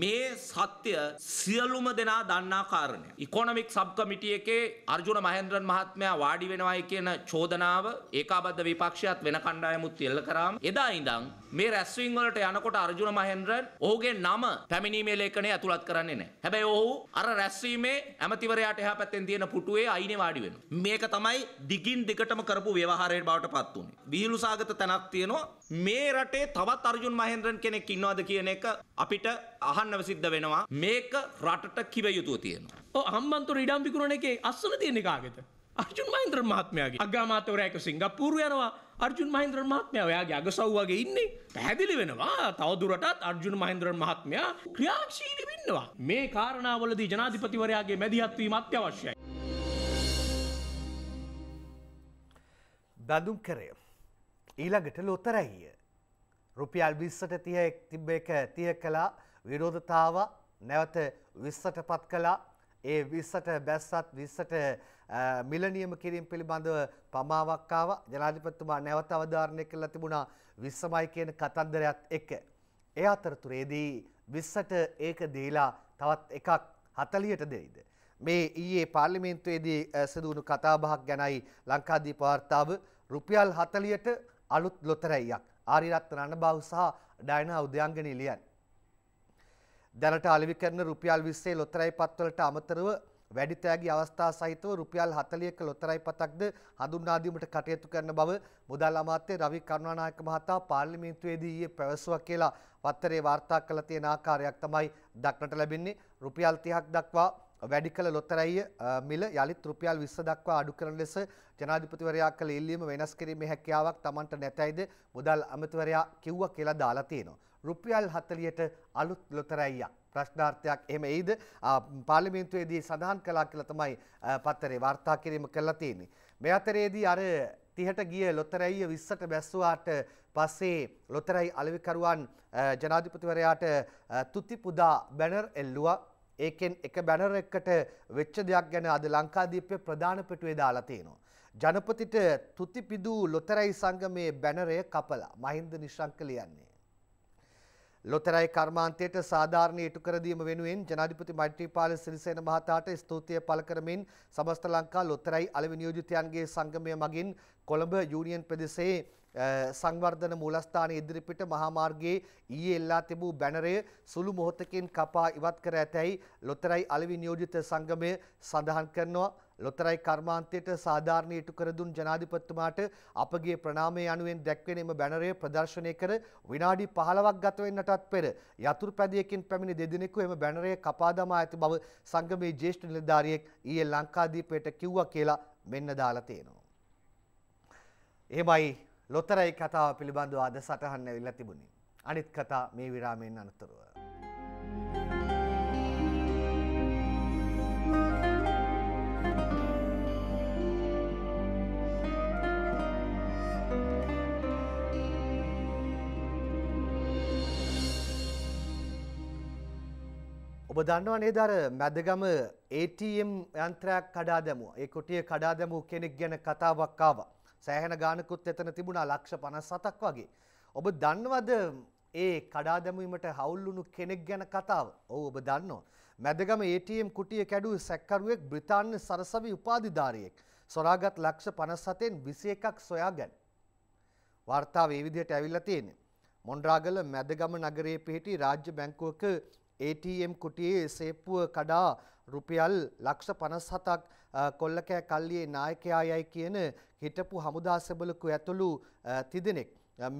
මේ සත්‍ය සියලුම දෙනා දන්නා කාරණය. ඉකොනොමික් සබ් කමිටිය එකේ අර්ජුන මහෙන්ද්‍රන් මහත්මයා වාඩි වෙනවායි කියන චෝදනාව ඒකාබද්ධ විපක්ෂයත් වෙන කණ්ඩායමුත් එල්ල කරාම එදා ඉඳන් මේ රැස්වීම් වලට යනකොට අර්ජුන මහෙන්ද්‍රන් ඔහුගේ නම පැමිණීමේ ලේඛනයේ ඇතුළත් කරන්නේ නැහැ. හැබැයි ඔහු අර රැස්වීමේ ඇමතිවරයාට එහා පැත්තෙන් තියෙන පුටුවේ අයිනේ වාඩි වෙනවා. මේක තමයි දිගින් දිගටම කරපු ව්‍යවහාරයේ බවට පත් වුනේ. විහිළු සාගත තැනක් තියෙනවා මේ රටේ තවත් අර්ජුන් මහේන්ද්‍රන් කෙනෙක් ඉන්නවාද කියන එක අපිට අහන්න සිද්ධ වෙනවා මේක රටට කිව යුතුව තියෙනවා. ඔව් හම්බන්තොට ඉඩම් විකුණන එකේ අස්සන තියෙන්නේ කාගෙද? අර්ජුන් මහේන්ද්‍රන් මහත්මයාගේ. අග්ගාමාතවරයා එක සිංගප්පූරු යනවා. අර්ජුන් මහේන්ද්‍රන් මහත්මයා ඔයාගේ අගසව් වගේ ඉන්නේ. පැහැදිලි වෙනවා. තවදුරටත් අර්ජුන් මහේන්ද්‍රන් මහත්මයා ක්‍රියාශීලී වෙන්නවා. මේ කාරණාවලදී ජනාධිපතිවරයාගේ මැදිහත් වීම අත්‍යවශ්‍යයි. බඳුම් කරේ ඊළඟට ලොතරැහිය. රුපියල් විස්සට තිය තිබ එක තිය කලා විරෝධතාව නැවත විස්සට පත් කලා ඒ විස්සට බැස්සත් විස්සට මිලනියම කිරීම් පිළිබඳව පමාවක්කාව ජනාධිපත්තුමා නැවත අවධාරණය කරලා තිබුණා විස්සමයි කියන කතන්දරයත් එක. ඒ අතරතුරේදී විස්සට ඒක දීලා තවත් එකක් හතලියට දෙයිද. මේ ඊයේ පාර්ලිමේන්තුවේදී සිදුවුණු කතාබහක් ගැනයි ලංකාදී පාර්තාව රුපියල් හතලියට අලුත් ලොතරැයියක් ආරිරත්තරන්න බව සහ ඩයින උද්‍යංගනී ලියන්. දැනට අලිවි කරන රුපියල් විස්සේ ලොතරයි පත්වලට අමතරව වැඩිතෑගේ අවස්ථා සහිතව රුපියල් හතලියක ලොතරයි පතක්ද හඳුන්නාදීමට කටයුතු කරන බව මුදල් අමාත්‍ය රවි කරුණානායක මහතා පාර්ලිමේන්තුවේදී ඊයේ පැවසුවා කියලා වත්තරේ වාර්තා කළ තියෙන ආකාරයක් තමයි දක්නට ලැබෙන්නේ රුපියල් 30ක් දක්වා වැඩි කළ ලොතරැය මිල යළිත් රුපියල් 20 දක්වා අඩු කරන ලෙස ජනාධිපතිවරයා කළ ඉල්ලීම වෙනස් කිරීමේ හැකියාවක් Tamanට නැතයිද මුදල් අමතිවරයා කිව්වා කියලා දාලා තියෙනවා. රුපියල් 40ට අලුත් ලොතරැයියක් ප්‍රශ්නාර්ථයක් එහෙම එයිද පාර්ලිමේන්තුවේදී සඳහන් කළා කියලා තමයි පත්තරේ වාර්තා කිරීම කළා තියෙන්නේ. මේ අතරේදී අර 30ට ගිය ලොතරැයිය 20ට බැස්සුවාට පස්සේ ලොතරැයි අලෙවිකරුවන් ජනාධිපතිවරයාට තුති පුදා බැනර් එල්ලුවා ඒකෙන් එක බැනර එකට වෙච්ච දෙයක් ගැන අද ලංකාදීපේ ප්‍රධාන පිටුවේ දාලා තියෙනවා. ජනපතිට තුතිපිදු ලොතරැයි සංගමේ බැනරය කපලා මහින්ද නිශ්ශංක ලියන්නේ. ලොතරයි කර්මාන්තයට සාධාරණ ඉටු කරදීම වෙනුවෙන් ජනාධිපති මෛත්‍රීපාල සිරිසේන මහතාට ස්තුතිය පළ කරමින් සමස්ත ලංකා ලොතරයි අලවි නියෝජිතයන්ගේ සංගමය මගින් කොළඹ යූනියන් ප්‍රදේශයේ සංවර්ධන මූලස්ථාන ඉදිරිපිට මහාමාර්ගයේ ඊයේ එල්ලා තිබූ බැනරය සුළු මොහොතකින් කපා ඉවත් කර ඇතැයි ලොතරයි අලවි නියෝජිත සංගමය සඳහන් කරනවා ලොතරයි කර්මාන්තයට සාධාරණ ඉටු කර දුන් ජනාධිපතිතුමාට අපගේ ප්‍රණාමය යනුවෙන් දැක්වෙන එම බැනරය ප්‍රදර්ශනය කර විනාඩි 15ක් ගත වෙන්නටත් පෙර යතුරු පැදියකින් පැමිණි දෙදෙනෙකු එම බැනරය කපා දමා ඇති බව සංගමේ ජ්‍යෙෂ්ඨ නිලධාරියෙක් ඊයේ ලංකාදීපයට කිව්වා කියලා මෙන්න දාලා තියෙනවා. එහෙමයි ලොතරයි කතාව පිළිබඳව අද සටහන් ඇවිල්ලා තිබුණේ. අනිත් කතා මේ විරාමයෙන් අනතුරුව. ඔබ දන්නවා නේද අර මැදගම ATM යන්ත්‍රයක් කඩා දැමුවා. ඒ කොටිය කඩා දැමූ කෙනෙක් ගැන කතාවක් ආවා. සෑහෙන ගානකුත් එතන තිබුණා ලක්ෂ පනස්සතක් වගේ. ඔබ දන්නවද ඒ කඩා දැමීමට හවුල්ලුණු කෙනෙක් ගැන කතාව ඔහු ඔබ දන්නවා. මැදගම ATM කුටිය කැඩූ සැක්කරුවෙක් බ්‍රිතාන්‍ය සරසවි උපාධිධාරියෙක්. සොරාගත් ලක්ෂ පනස්සතෙන් විසි එකක් සොයා ගැන්. වර්තාව ඒ විදිහට ඇවිල්ලා තියෙන්නේ. මොන්ඩ්‍රාගල මැදගම නගරයේ පිහිටි රාජ්‍ය බැංකුවක ATM කුටියේ සේප්පුව කඩා රුපියල් ලක්ෂ 57ක් කොල්ලකෑ කල්ලියේ නායකයා යයි කියන හිටපු හමුදා සභලකු ඇතුළු තිදෙනෙක්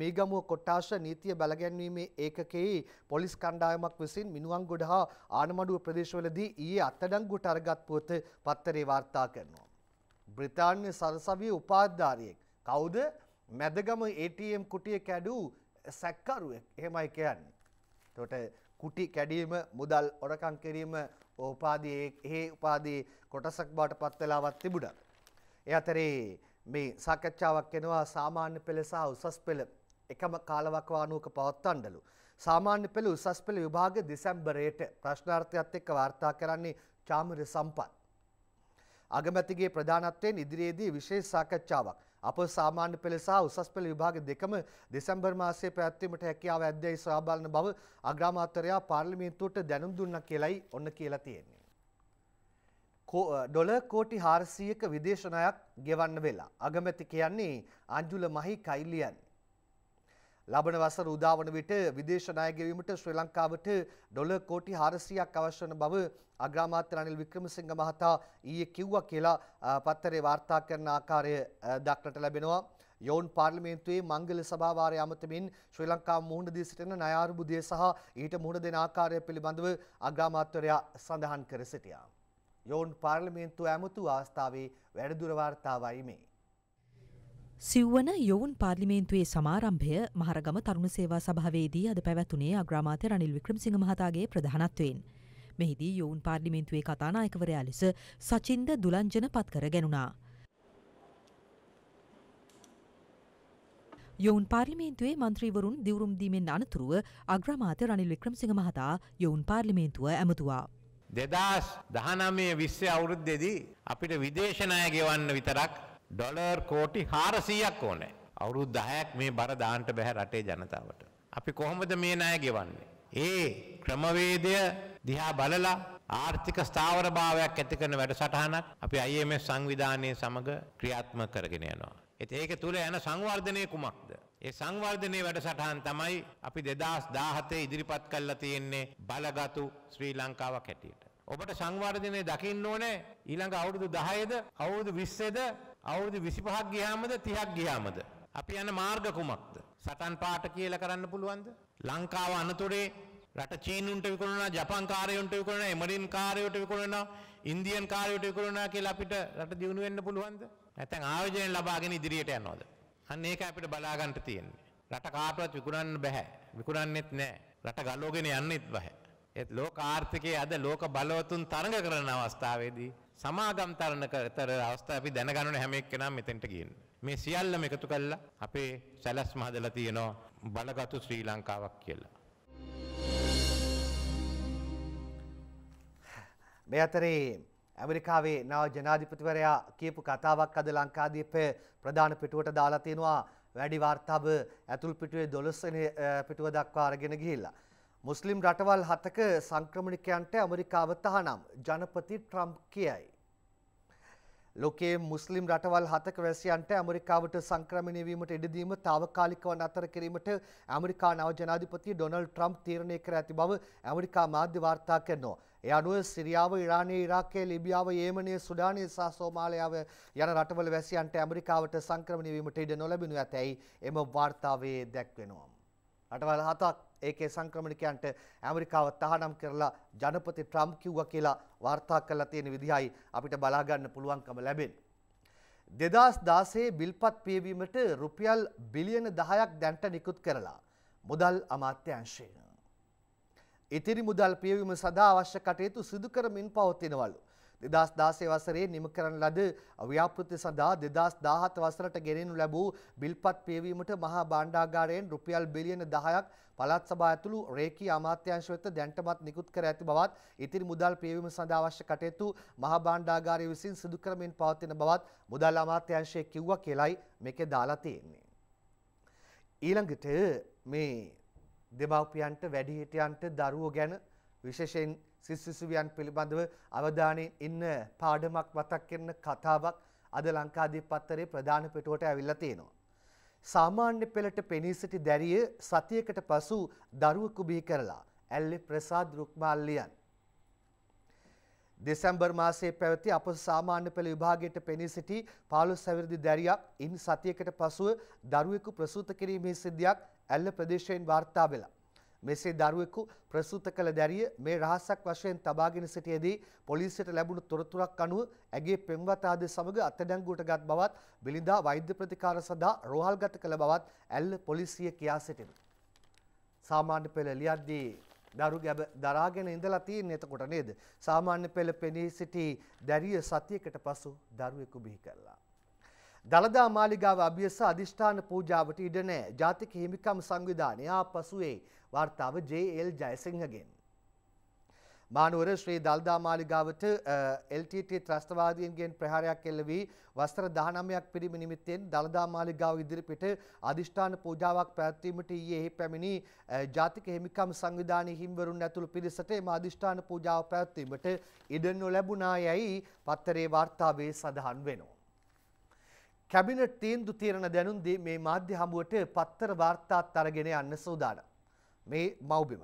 මේගමුව කොට්ටාශ නීතිය බැලගැන්වීමේ ඒකකෙහි පොලිස් කණ්ඩායමක් විසින් මිනුවන් ගොඩ හා ආනමඩුව ප්‍රදේශවලදී ඊයේ අත්තඩංගුට අරගත් පුවත පත්තරේ වාර්තා කරනවා. බ්‍රිතාන්‍ය සරසවිය උපාධාරයෙක් කවුද මැදගම ATM කුටිය කැඩූ සැක්කරුවෙක් එහෙමයි කියන්නේ. තොට කුටි කැඩීම මුදල් ඔරකං කිරීම ඕපාදී ඒ උපාදී කොටසක් බාට පත්වෙලාවත් තිබුණා. එ අතරේ මේ සාකච්ඡාවක් එනවා සාමාන්‍ය පෙළ සහ උසස් පෙළ එකම කාලවකවානුවක පවත්වන්නලු. සාමාන්‍ය පෙළ උසස් පෙළ විභාග දෙසැම්බරයට ප්‍රශ්නාර්ථයත් එක්ක වාර්තා කරන්නේ චාමර සම්පත්. අගමැතිගේ ප්‍රධානත්වයෙන් ඉදිරියේදී විශේෂ සාකච්ඡාවක්. අප සාමාන්‍ය පෙළ සහ උසස් පෙළ විභාග දෙකම දෙසැම්බර් මාසයේ පැවැත්වීමට හැකියාව ඇද්දැයි සොයා බලන බව අග්‍රාමාත්‍යරයා පාර්ලිමේන්තුවට දැනුම් දුන්නා කියලයි ඔන්න කියලා තියෙන්නේ. ඩොලර් කෝටි හාරසීයක විදේශනයක් ගෙවන්න වෙලා. අගමැති කියන්නේ අංජුල මහි කයිලියන්. ලබන වසර උදාවන විට විදේශනාය ගෙවීමට ශ්‍රී ලංකාවට ඩොලර් කෝටි 400ක් අවශ්‍ය වන බව අග්‍රාමාත්‍ය රනිල් වික්‍රමසිංහ මහතා ඊයේ කිව්වා කියලා පත්තරේ වාර්තා කරන ආකාරය දක්නට ලැබෙනවා. යෝන් පාර්ලිමේන්තුවේ මංගල සභාවාරය අමතමින් ශ්‍රී ලංකාව මුහුණ දී සිටින ණය අර්බුදය සහ ඊට මුහුණ දෙන ආකාරය පිළිබඳව අග්‍රාමාත්‍යවරයා සඳහන් කර සිටියා. යෝන් පාර්ලිමේන්තු ඇමතු ආස්ථාවේ වැඩදුරවාර්තාවයි මේ. සිව්වන යොවුන් පාර්ලිමේන්තුවේ සමාරම්භය මහරගම තරුණ සේවා සභාවේදී අද පැවැතුනේ අග්‍රාමාත්‍ය රනිල් වික්‍රමසිංහ මහතාගේ ප්‍රධානත්වයෙන්. මෙහිදී යොවුන් පාර්ලිමේන්තුවේ කතානායකවරයා ලෙස සචින්ද දුලංජන පත්කර ගැනුණා. යොවුන් පාර්ලිමේන්තුවේ මන්ත්‍රීවරුන් දිවරුම්දීමෙන් අනතුරුව අග්‍රමාත රනිල් වික්‍රමසිංහ මහතා යොවුන් පාර්ලිමේන්තුව ඇමතුවා. දෙදස් දහනමය විශ්‍ය අවුරුද්දෙදී අපිට විදේශනාය ගෙවන්න විතරක් ඩොලර් කෝටි හාරසීයක් ඕනෑ. අවුරුද් දහයක් මේ බර දාන්ට බැහැ රටේ ජනතාවට. අපි කොහොමද මේ නාය ගෙවන්නේ. ඒ ක්‍රමවේදය දිහා බලලා ආර්ථික ස්ථාවර භාවයක් ඇති කරන වැඩසටහනක් අපි IMF සංවිධානය සමඟ ක්‍රියාත්මක කරගෙන යනවා. ඒත් ඒක තුළ යන සංවර්ධනය කුමක්ද? ඒ සංවර්ධනයේ වැඩසටහන් තමයි අපි 2017 ඉදිරිපත් කරලා තියෙන්නේ බලගතු ශ්‍රී ලංකාවක් හැටියට. ඔබට සංවර්ධනය දකින්න ඕනේ ඊළඟ අවුරුදු 10ද අවුරුදු 20ද අවුරුදු 25ක් ගියාමද 30ක් ගියාමද අපි යන මාර්ග කුමක්ද? සටන් පාට කියලා කරන්න පුළුවන්ද? ලංකාව අනතුරේ රට චීනුන්ට විකුණනවා ජපන් කාරයන්ට විකුණනවා එමරින් කාරයට විකුණනවා ඉන්දියන් කාරයට විකුණනවා කියලා අපිට රට දියුණු වෙන්න පුළුවන්ද? නැත්නම් ආයෝජන ලබාගෙන ඉදිරියට යනවද? අන්න ඒක අපිට බලා ගන්න තියෙන්නේ. රට කාටවත් විකුණන්න බෑ. විකුණන්නෙත් නෑ. රට ගලවගෙන යන්නෙත් බෑ. ඒත් ලෝක ආර්ථිකයේ අද ලෝක බලවතුන් තරඟ කරන අවස්ථාවේදී සමාගම් තරණකතර අවස්ථාව අපි දැනගන්න හැම එක්කෙනාම මෙතෙන්ට ගියන්නේ. මේ සියල්ලම එකතු කළා අපේ සැලැස්ම හදලා තියෙනවා බලගතු ශ්‍රී ලංකාවක් කියලා. මේ අතරේ ඇමරිකාවේ නව ජනාධිපතිවරයා කියපු කතාවක් අද ලංකාදීප ප්‍රධාන පිටුවට දාලා තියෙනවා වැඩි වාර්තාව ඇතුල් පිටුවේ 12 වෙනි පිටුව දක්වා අරගෙන ගිහිල්ලා. මුස්ලිම් රටවල් හතක සංක්‍රමණිකයන්ට ඇමරිකාව තහනම් ජනපති ට්‍රම්ප් කියයි. ලෝකයේ මුස්ලිම් රටවල් හතක වැසියන්ට ඇමරිකාවට සංක්‍රමණය වීමට ඉඩදීම తాවකාලිකව නතර කිරීමට ඇමරිකා නව ජනාධිපති ඩොනල්ඩ් ට්‍රම්ප් තීරණය කර ඇති බව ඇමරිකා මාධ්‍ය වාර්තා කරනවා. ඒ අනුව සිරියාව ඉරානය ඉරාකය ලිබියාව ඒමනය සුඩානය සා සෝමාලයාව යන රටවල වැසියන්ට ඇමරිකාවට සංක්‍රමණය වීමට ඉඩ නොලැබෙනු ඇතැයි එම වාර්තාවේ දැක්වෙනවා. රටවල් හතක් ඒකේ සංක්‍රමණිකයන්ට ඇමරිකාව තහනම් කරලා ජනපති ට්‍රම්ප් කිව්වා කියලා වාර්තා කරලා තියෙන විදිහයි අපිට බලාගන්න පුළුවන්කම ලැබෙන්නේ. දෙදස් දාසේ බිල්පත් පියවීමට රුපියල් බිලියන දහයක් දැන්ට නිකුත් කරලා මුදල් අමාත්‍යංශය. ඉතිරි මුදල් පියවීම සඳහා අවශ්‍ය කටයුතු සිදු කරමින් පවතිනවලු. දෙදස් දාසේ වසරේ නිම කරන ලද ව්‍යාපෘති සඳහා දෙදස් දාහත් වසරට ගෙනෙනු ලැබූ බිල්පත් පියවීමට මහා බාණ්ඩාගාරයෙන් රුපියල් බිලියන දහයක් පළත් සභා ඇතුළු රේකී අමාත්‍යංශ වෙත දැන්ටමත් නිකුත් කර ඇති බවත් ඉතිරි මුදල් පියවීම සඳහා අවශ්‍ය කටයුතු මහා බාණ්ඩාගාරය විසින් සිදු කරමින් පවතින බවත් මුදල් අමාත්‍යංශය කිව්වා කියලයි මේකේ දාලා තියෙන්නේ. ඊළඟට මේ දෙමව්පියන්ට වැඩිහිටියන්ට දරුවෝ ගැන විශේෂයෙන් සිස් සිසුවියන් පිළිබඳව අවධානයෙන් ඉන්න පාඩමක් මතක් කරන කතාවක් අද ලංකාදීප පත්තරේ ප්‍රධාන පිටුවට ඇවිල්ලා තියෙනවා. සාමාන්‍ය පෙළට පෙනී සිටි දැරිය සතියකට පසු දරුවෙකු බිහි කරලා ඇල්ලි ප්‍රසාද් රුක්මාල්ලියන් දෙසැම්බර් මාසේ පැවති අප සාමාන්‍ය පෙළ විභාගයට පෙනී සිටි 15 සැවිරිදි දැරියක් ඉන් සතියකට පසුව දරුවෙකු ප්‍රසූත කිරීමේ සිද්ධියක් ඇල්ල ප්‍රදේශයෙන් වාර්තා වෙලා. මෙසේ දරුවෙකු ප්‍රසූත කළ දැරිය මේ රහසක් වශයෙන් තබාගෙන සිටියේදී පොලිසියට ලැබුණු තොරතුරක් අනුව ඇගේ පෙම්වත ආදී සමග අත්අඩංගුවට ගත් බවත් බිලිඳා වෛද්‍ය ප්‍රතිකාර සඳහා රෝහල්ගත කළ බවත් ඇල්ල පොලිසිය කියා සිටින. සාමාන්‍ය පෙළ ලියද්දී දරු ගැබ දරාගෙන ඉඳලා තියෙන්නේ එතකොට නේද? සාමාන්‍ය පෙළ පෙනී සිටි දැරිය සතියකට පසු දරුවෙකු බිහි කළා. දළදා මාලිගාව අභියස අධිෂ්ඨාන පූජාවට ඉඩ නෑ ජාතික හිමිකම් සංවිධානය ආපසුවේ වාර්තාව ජේඑල් ජයසිංහගෙන්. මානුවර ශ්‍රී දල්දා මාලිගාවට LTT ත්‍රස්තවාදීන්ගෙන් ප්‍රහාරයක් එල්ල වී වස්තර 19ක් පිරිමි නිමිත්තෙන් දළදා මාලිගාව ඉදිරිපිට අධිෂ්ඨාන පූජාවක් පැවැත්වීමට ඊයේ එහි පැමිණි ජාතික හිමිකම් සංවිධානයේ හිමිවරුන් ඇතුළු පිරිසට එම අධිෂ්ඨාන පූජාව පැවැත්වීමට ඉඩ නොලැබුණා යයි පත්තරේ වාර්තාවේ සඳහන් වෙනවා. කැබිනට් තීන්දු තීරණ දැනුන්දී මේ මාධ්‍ය හමුවට පත්තර වාර්තාත් අරගෙන යන්න සූදානම්. මේ මව්බිම.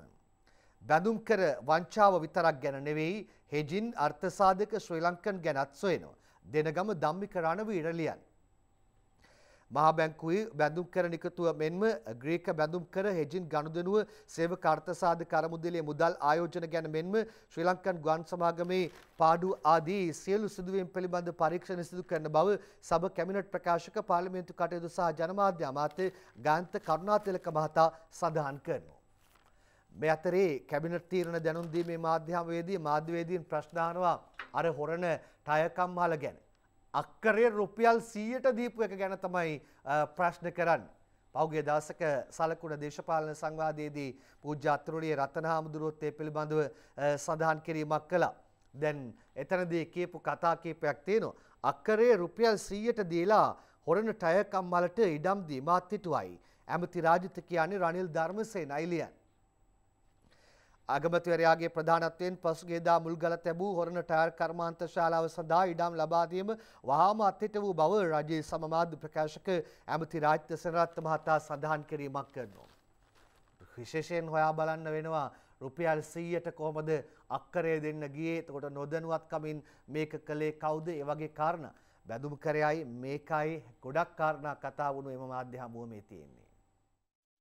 බැඳුම් කර වංචාව විතරක් ගැන නෙවෙයි හෙජින් අර්ථසාධක ශ්‍රී ලංකන් ගැනත් සොයනවා. දෙනගම ධම්මික රණවීර ලියන්නේ. මහා බැංකුවේ බැඳුම් කර නිකතුව මෙන්ම ග්‍රීක බැඳුම් කර හෙජින් ගනුදෙනුව සේවක අර්ථසාධ කරමුදලේ මුදල් ආයෝජන ගැන මෙන්ම ශ්‍රී ලංකන් ගුවන් සමාගමේ පාඩු ආදී සියලු සිදුවීම් පිළිබඳ පරීක්ෂණ සිදු කරන බව සභ කැබිනට් ප්‍රකාශක පාර්ලිමේන්තු කටයුතු සහ ජනමාධ්‍ය අමාත්‍ය ගාන්ත කරුණාතිලක මහතා සඳහන් කරනවා. මේ අතරේ කැබිනට් තීරණ දැනුම් දීමේ මාධ්‍යවේදී මාධ්‍යවේදීන් ප්‍රශ්න අහනවා අර හොරණ ටයකම්හල ගැන අක්කරේ රුපියල් 100ට දීපු එක ගැන තමයි ප්‍රශ්න කරන්නේ. පහුගිය දවසක සලකුණ දේශපාලන සංවාදයේදී පූජ්‍ය අතුරුලිය රතනහාමුදුරුවොත් ඒ පිළිබඳව සඳහන් කිරීමක් කළා. දැන් එතනදී කියපු කතා කීපයක් තියෙනවා. අක්කරේ රුපියල් 100ට දීලා හොරණ ටයර් කම්මලට ඉඩම් දී මාත් හිටුවයි. ඇමති රාජිත කියන්නේ රනිල් ධර්මසේන අයිලියන්. අගමැතිවරයාගේ ප්‍රධානත්වයෙන් පසුගියදා මුල්ගල තැබූ හොරණ ටයර් කර්මාන්ත ශාලාව සඳහා ඉඩම් ලබා දීම වහාම අත්හිට වූ බව රජයේ සමමාධ්‍ය ප්‍රකාශක ඇමති රාජ්‍ය සෙනරත් මහතා සඳහන් කිරීමක් කරනවා. විශේෂයෙන් හොයා බලන්න වෙනවා රුපියල් 100ට කොහොමද අක්කරය දෙන්න ගියේ? එතකොට නොදැනුවත්කමින් මේක කළේ කවුද? ඒ වගේ කාරණා. බැඳුම්කරයයි මේකයි ගොඩක් කාරණා කතා වුණු එම මාධ්‍ය හමුවේ තියෙන්නේ.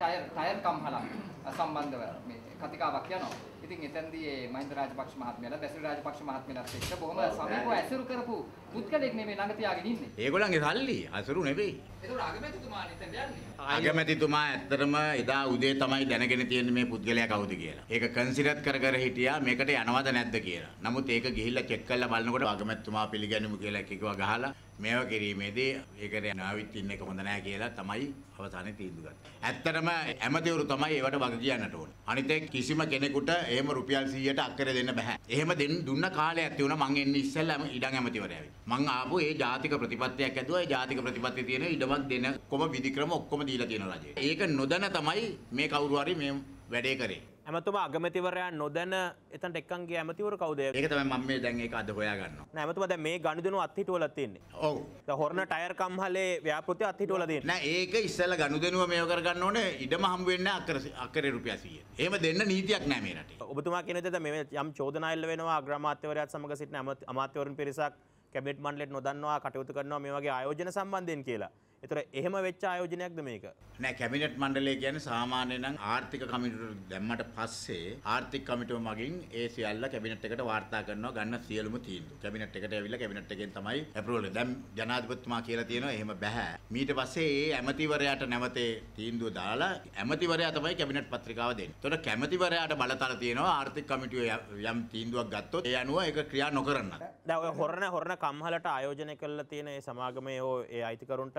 ටයර් ටයර් කම්හලක් සම්බන්ධව මේ කතිකාවක් යනවා. ඉතින් එතෙන්දී මේ මහින්ද රාජපක්ෂ මහත්මයාලා බැසිල් රාජපක්ෂ මහත්මයාලාත් එක්ක බොහොම සමීපව ඇසුරු කරපු පුත්කලෙක් නෙමෙයි ළඟ තියාගෙන ඉන්නේ. ඒගොල්ලන්ගේ සල්ලි අසුරු නෙවෙයි. ඒතකොට අගමැතිතුමා නිතර යන්නේ. අගමැතිතුමා ඇත්තටම එදා උදේ තමයි දැනගෙන තියෙන්නේ මේ පුද්ගලයා කවුද කියලා. ඒක කන්සිඩර් කර කර හිටියා මේකට යනවද නැද්ද කියලා. නමුත් ඒක ගිහිල්ලා චෙක් කරලා බලනකොට අගමැතිතුමා පිළිගැනීම කියලා එකකව ගහලා මේව කිරීමේදී ඒකට නාවිත් ඉන්න එක හොඳ නෑ කියලා තමයි අවසානයේ තීන්දුව ගත්තේ. ඇත්තටම ඇමතිවරු තමයි ඒවට වග කියන්නට ඕනේ. අනිත් කිසිම කෙනෙකුට එහෙම රුපියල් 100ට අක්කර දෙන්න බෑ. එහෙම දෙන්න දුන්න කාලයක් තියුණා මං එන්නේ ඉස්සෙල්ලා ඉඩම් ඇමතිවරයා වෙන්න. මං ආපු ඒ ජාතික ප්‍රතිපත්තියක් ඇතුව ඒ ජාතික ප්‍රතිපත්තිය තියෙන ඉඩමක් දෙන කොම විධික්‍රම ඔක්කොම දීලා තියෙන රජය. ඒක නොදැන තමයි මේ කවුරු හරි මේ වැඩේ කරේ. ඇමතුමා අගමැතිවරයා නොදැන එතනට එක්කන්ගේ ඇමතිවරු කවුද? ඒක තමයි මම මේ දැන් ඒක අද හොයාගන්නවා. නෑ ඇමතුමා දැන් මේ ගනුදෙනු අත්හිටුවලා තින්නේ. ඔව්. දැන් හොරණ ටයර් කම්හලේ ව්‍යාපෘති අත්හිටුවලා තියෙනවා. නෑ ඒක ඉස්සෙල්ලා ගනුදෙනුව මේව කරගන්න ඕනේ. ඉඩම හම් වෙන්නේ අක්කර අක්කරේ රුපියල් 100. එහෙම දෙන්න නීතියක් නෑ මේ රටේ. ඔබතුමා කියන දේ දැන් මේ යම් චෝදනා එල්ල වෙනවා අග්‍රාමාත්‍යවරයාත් සමග සිටින අමාත්‍යවරුන් පිරිසක් කැබිනට් මණ්ඩලයට නොදන්නවා කටයුතු කරනවා මේ වගේ ආයෝජන සම්බන්ධයෙන් කියලා. එතර එහෙම වෙච්ච ආයෝජනයක්ද මේක? නෑ කැබිනට් මණ්ඩලය කියන්නේ සාමාන්‍යයෙන් නම් ආර්ථික කමිටුවට දැම්මට පස්සේ ආර්ථික කමිටුව මගින් ඒ සියල්ල කැබිනට් එකට වාර්තා කරනවා ගන්න සියලුම තීන්දුව. කැබිනට් එකට ඇවිල්ලා කැබිනට් එකෙන් තමයි ඇප්‍රූවල් දැන් ජනාධිපතිතුමා කියලා තියෙනවා එහෙම බෑ. ඊට පස්සේ ඒ ඇමතිවරයාට නැවතේ තීන්දුව දාලා ඇමතිවරයා තමයි කැබිනට් පත්‍රිකාව දෙන්නේ. එතකොට කැමතිවරයාට බලතල තියෙනවා ආර්ථික කමිටුවේ යම් තීන්දුවක් ගත්තොත් ඒ අනුව ඒක ක්‍රියා නොකරන්න. දැන් ඔය හොරණ හොරණ කම්හලට ආයෝජනය කරලා තියෙන ඒ සමාගමේ ඒ අයිතිකරුන්ට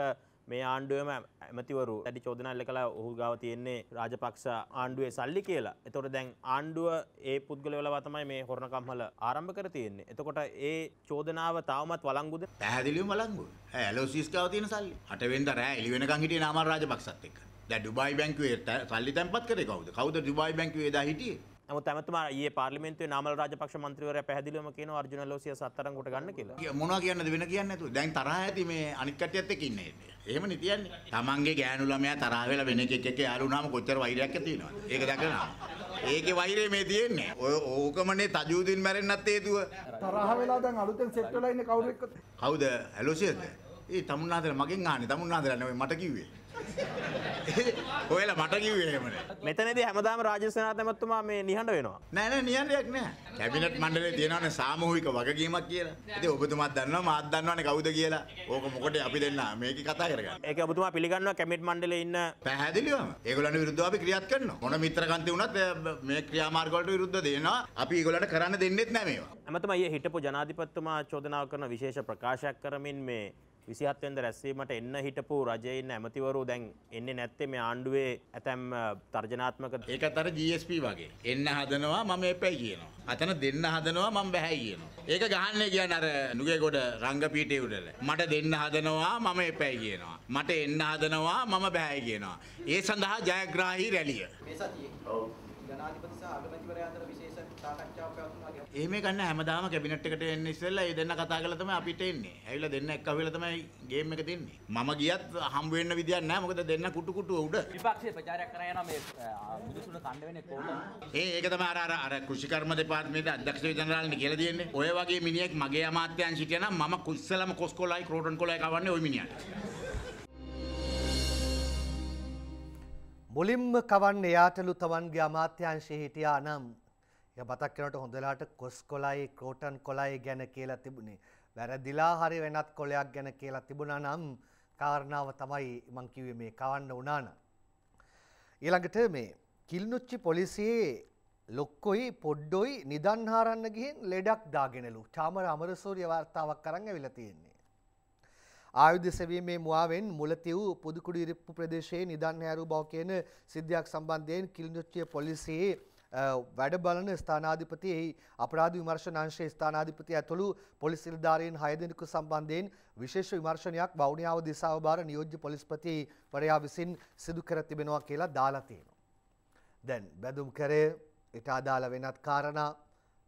මේ ආණ්ඩුවම ඇමතිවරු ඇඩි චෝදනල්ල කලා ඔහු ගාව තියෙන්නේ රාජපක්ෂ ආණ්ඩුවේ සල්ලි කියලා. එතකොට දැන් ආණ්ඩුව ඒ පුද්ගලවලව තමයි මේ හොරණකම්හල ආරම්භ කර තියෙන්නේ. එතකොට ඒ චෝදනාව තවමත් වළංගුද? පැහැදිලිවම වළංගුයි. ඇලෝසිස් ගාව තියෙන සල්ලි. 8 වෙනිදා රෑ එළි වෙනකන් හිටියේ නාමල් රාජපක්ෂත් එක්ක. දැන් ඩුබායි බැංකුවේ සල්ලි තැන්පත් කරේ කවුද? කවුද ඩුබායි බැංකුවේ දා හිටියේ? නමුත් ඇමතුමා ඊයේ පාර්ලිමේන්තුවේ නාමල් රාජපක්ෂ මන්ත්‍රීවරයා පැහැදිලිවම කියනවා අර්ජුන ලෝසිය සතරන් කොට ගන්න කියලා. මොනවා කියන්නද වෙන කියන්නේ නැතුව. දැන් තරහ ඇති මේ අනිත් කට්ටියත් එක්ක ඉන්නේ. එහෙම නේ තියන්නේ. Tamange ගෑනු ළමයා තරහ වෙලා වෙන එකෙක් එක්ක යාළු වුණාම කොච්චර වෛරයක් ඇති වෙනවද? ඒක දැකලා ඒකේ වෛරය මේ තියෙන්නේ. ඔය ඕකමනේ තජූදින් මැරෙන්නත් හේතුව. තරහ වෙලා දැන් අලුතෙන් සෙට් වෙලා ඉන්නේ කවුරු එක්කද? කවුද? ඇලෝසියද? ඒ තමුන්නාදල මගෙන් ආනේ තමුන්නාදල නෙවෙයි මට කිව්වේ. *laughs* ඔයල මට කිවේමන මෙතනද හැමදාම රාජසනාත මත්තුමා මේ නිහඬ වෙනවා නෑන නියන්යක් නෑ කැබිනට මණ්ඩලේ තියෙනවන සාමූහික වගකීමක් කියලා ඇති ඔබතුමත් දන්නවා මාත් දන්නවන කවුද කියලා ඕක මොකට අපි දෙන්න මේක කතා කරගන්න ඒක ඔබතුමා පිළිගන්නවා කැමිට මණ්ඩලේ ඉන්න පැහැදිලිවම ඒගොල්ලන්ට විරුද්ධව අපි ක්‍රියාත් කරනවා මොන මිත්‍රකන්ති වුණත් මේ ක්‍රියාමාර්ග වලට විරුද්ධ දේනවා අපි ඒගොල්ලන්ට කරන්න දෙන්නෙත් නෑ මේවා එමෙතම ඊයේ හිටපු ජනාධිපතිතුමා චෝදනා කරන විශේෂ ප්‍රකාශයක් කරමින් මේ විසිහත් වෙන්ද රැස්වීමට එන්න හිටපු රජයේ ඉන්න ඇමතිවරු දැන් එන්නේ නැත්තේ මේ ආණ්ඩුවේ ඇතැම් තර්ජනාත්මක ඒකත් අර GSP වගේ එන්න හදනවා මම එපැයි කියනවා අතන දෙන්න හදනවා මම බැහැයි කියනවා ඒක ගහන්නේ කියන්නේ අර නුගේගොඩ රංගපීඨයේ උඩල මට දෙන්න හදනවා මම එපැයි කියනවා මට එන්න හදනවා මම බැහැයි කියනවා ඒ සඳහා ජයග්‍රාහී රැළිය මේ සතියේ ඔව් ජනාධිපති සහ අගමැතිවරයා අතර විශේෂ සාකච්ඡා එහෙම ගන්න හැමදාම කැබිනට් එකට එන්න ඉස්සෙල්ලා ඒ දෙන්න කතා කරලා තමයි අපිට එන්නේ. ඇවිල්ලා දෙන්න එක්ක අහුවෙලා තමයි ගේම් එක දෙන්නේ. මම ගියත් හම් වෙන්න විදියක් නැහැ. මොකද දෙන්න කුටු කුටු උඩ. විපක්ෂයේ ප්‍රචාරයක් කරා යනවා මේ මිනිසුන්ට කණ්ඩ වෙන්නේ කොහොමද? ඒ ඒක තමයි අර අර අර කෘෂිකර්ම දෙපාර්තමේන්තුවේ අධ්‍යක්ෂ ජනරාල්නේ කියලා දෙන්නේ. ඔය වගේ මිනිහෙක් මගේ අමාත්‍යංශ හිටියා නම් මම කුස්සලම කොස්කොලයි ක්‍රෝටන් කොලයි කවන්නේ ওই මිනිහට. මුලින්ම කවන්න යාටලු තමන්ගේ අමාත්‍යංශය හිටියා නම් ය බතක් කෙනට හොඳලාට කොස් කොලයි කෝටන් කොලයි ගැන කියලා තිබුණේ. වැරදිලා හරි වෙනත් කොලයක් ගැන කියලා තිබුණා නම් කාරණාව තමයි මං කිව්වේ මේ කවන්න උනාන. ඊළඟට මේ කිල්නුච්චි පොලිසියේ ලොක්කොයි පොඩ්ඩොයි නිදන්හාරන්න ගිහින් ලෙඩක් දාගෙනලු. චාමර අමරසූරිය වාර්තාවක් කරන් ඇවිල්ලා තියෙන්නේ. ආයුධ සෙවීමේ මුවාවෙන් මුලතිව් පුදුකුඩු ඉරිප්පු ප්‍රදේශයේ නිදන් හැරු බව කියන සිද්ධියක් සම්බන්ධයෙන් කිලිනොච්චිය පොලිසියේ වැඩ බලන ස්ථානාධිපති එහි අපරාධ විමර්ශන අංශයේ ස්ථානාධිපති ඇතුළු පොලිස් නිලධාරීන් 6 දෙනෙකු සම්බන්ධයෙන් විශේෂ විමර්ශනයක් වවුනියාව දිසාව බාර නියෝජ්‍ය පොලිස්පති වරයා විසින් සිදු කර තිබෙනවා කියලා දාලා තියෙනවා. දැන් බැඳුම් කරේ ඊට අදාළ වෙනත් කාරණා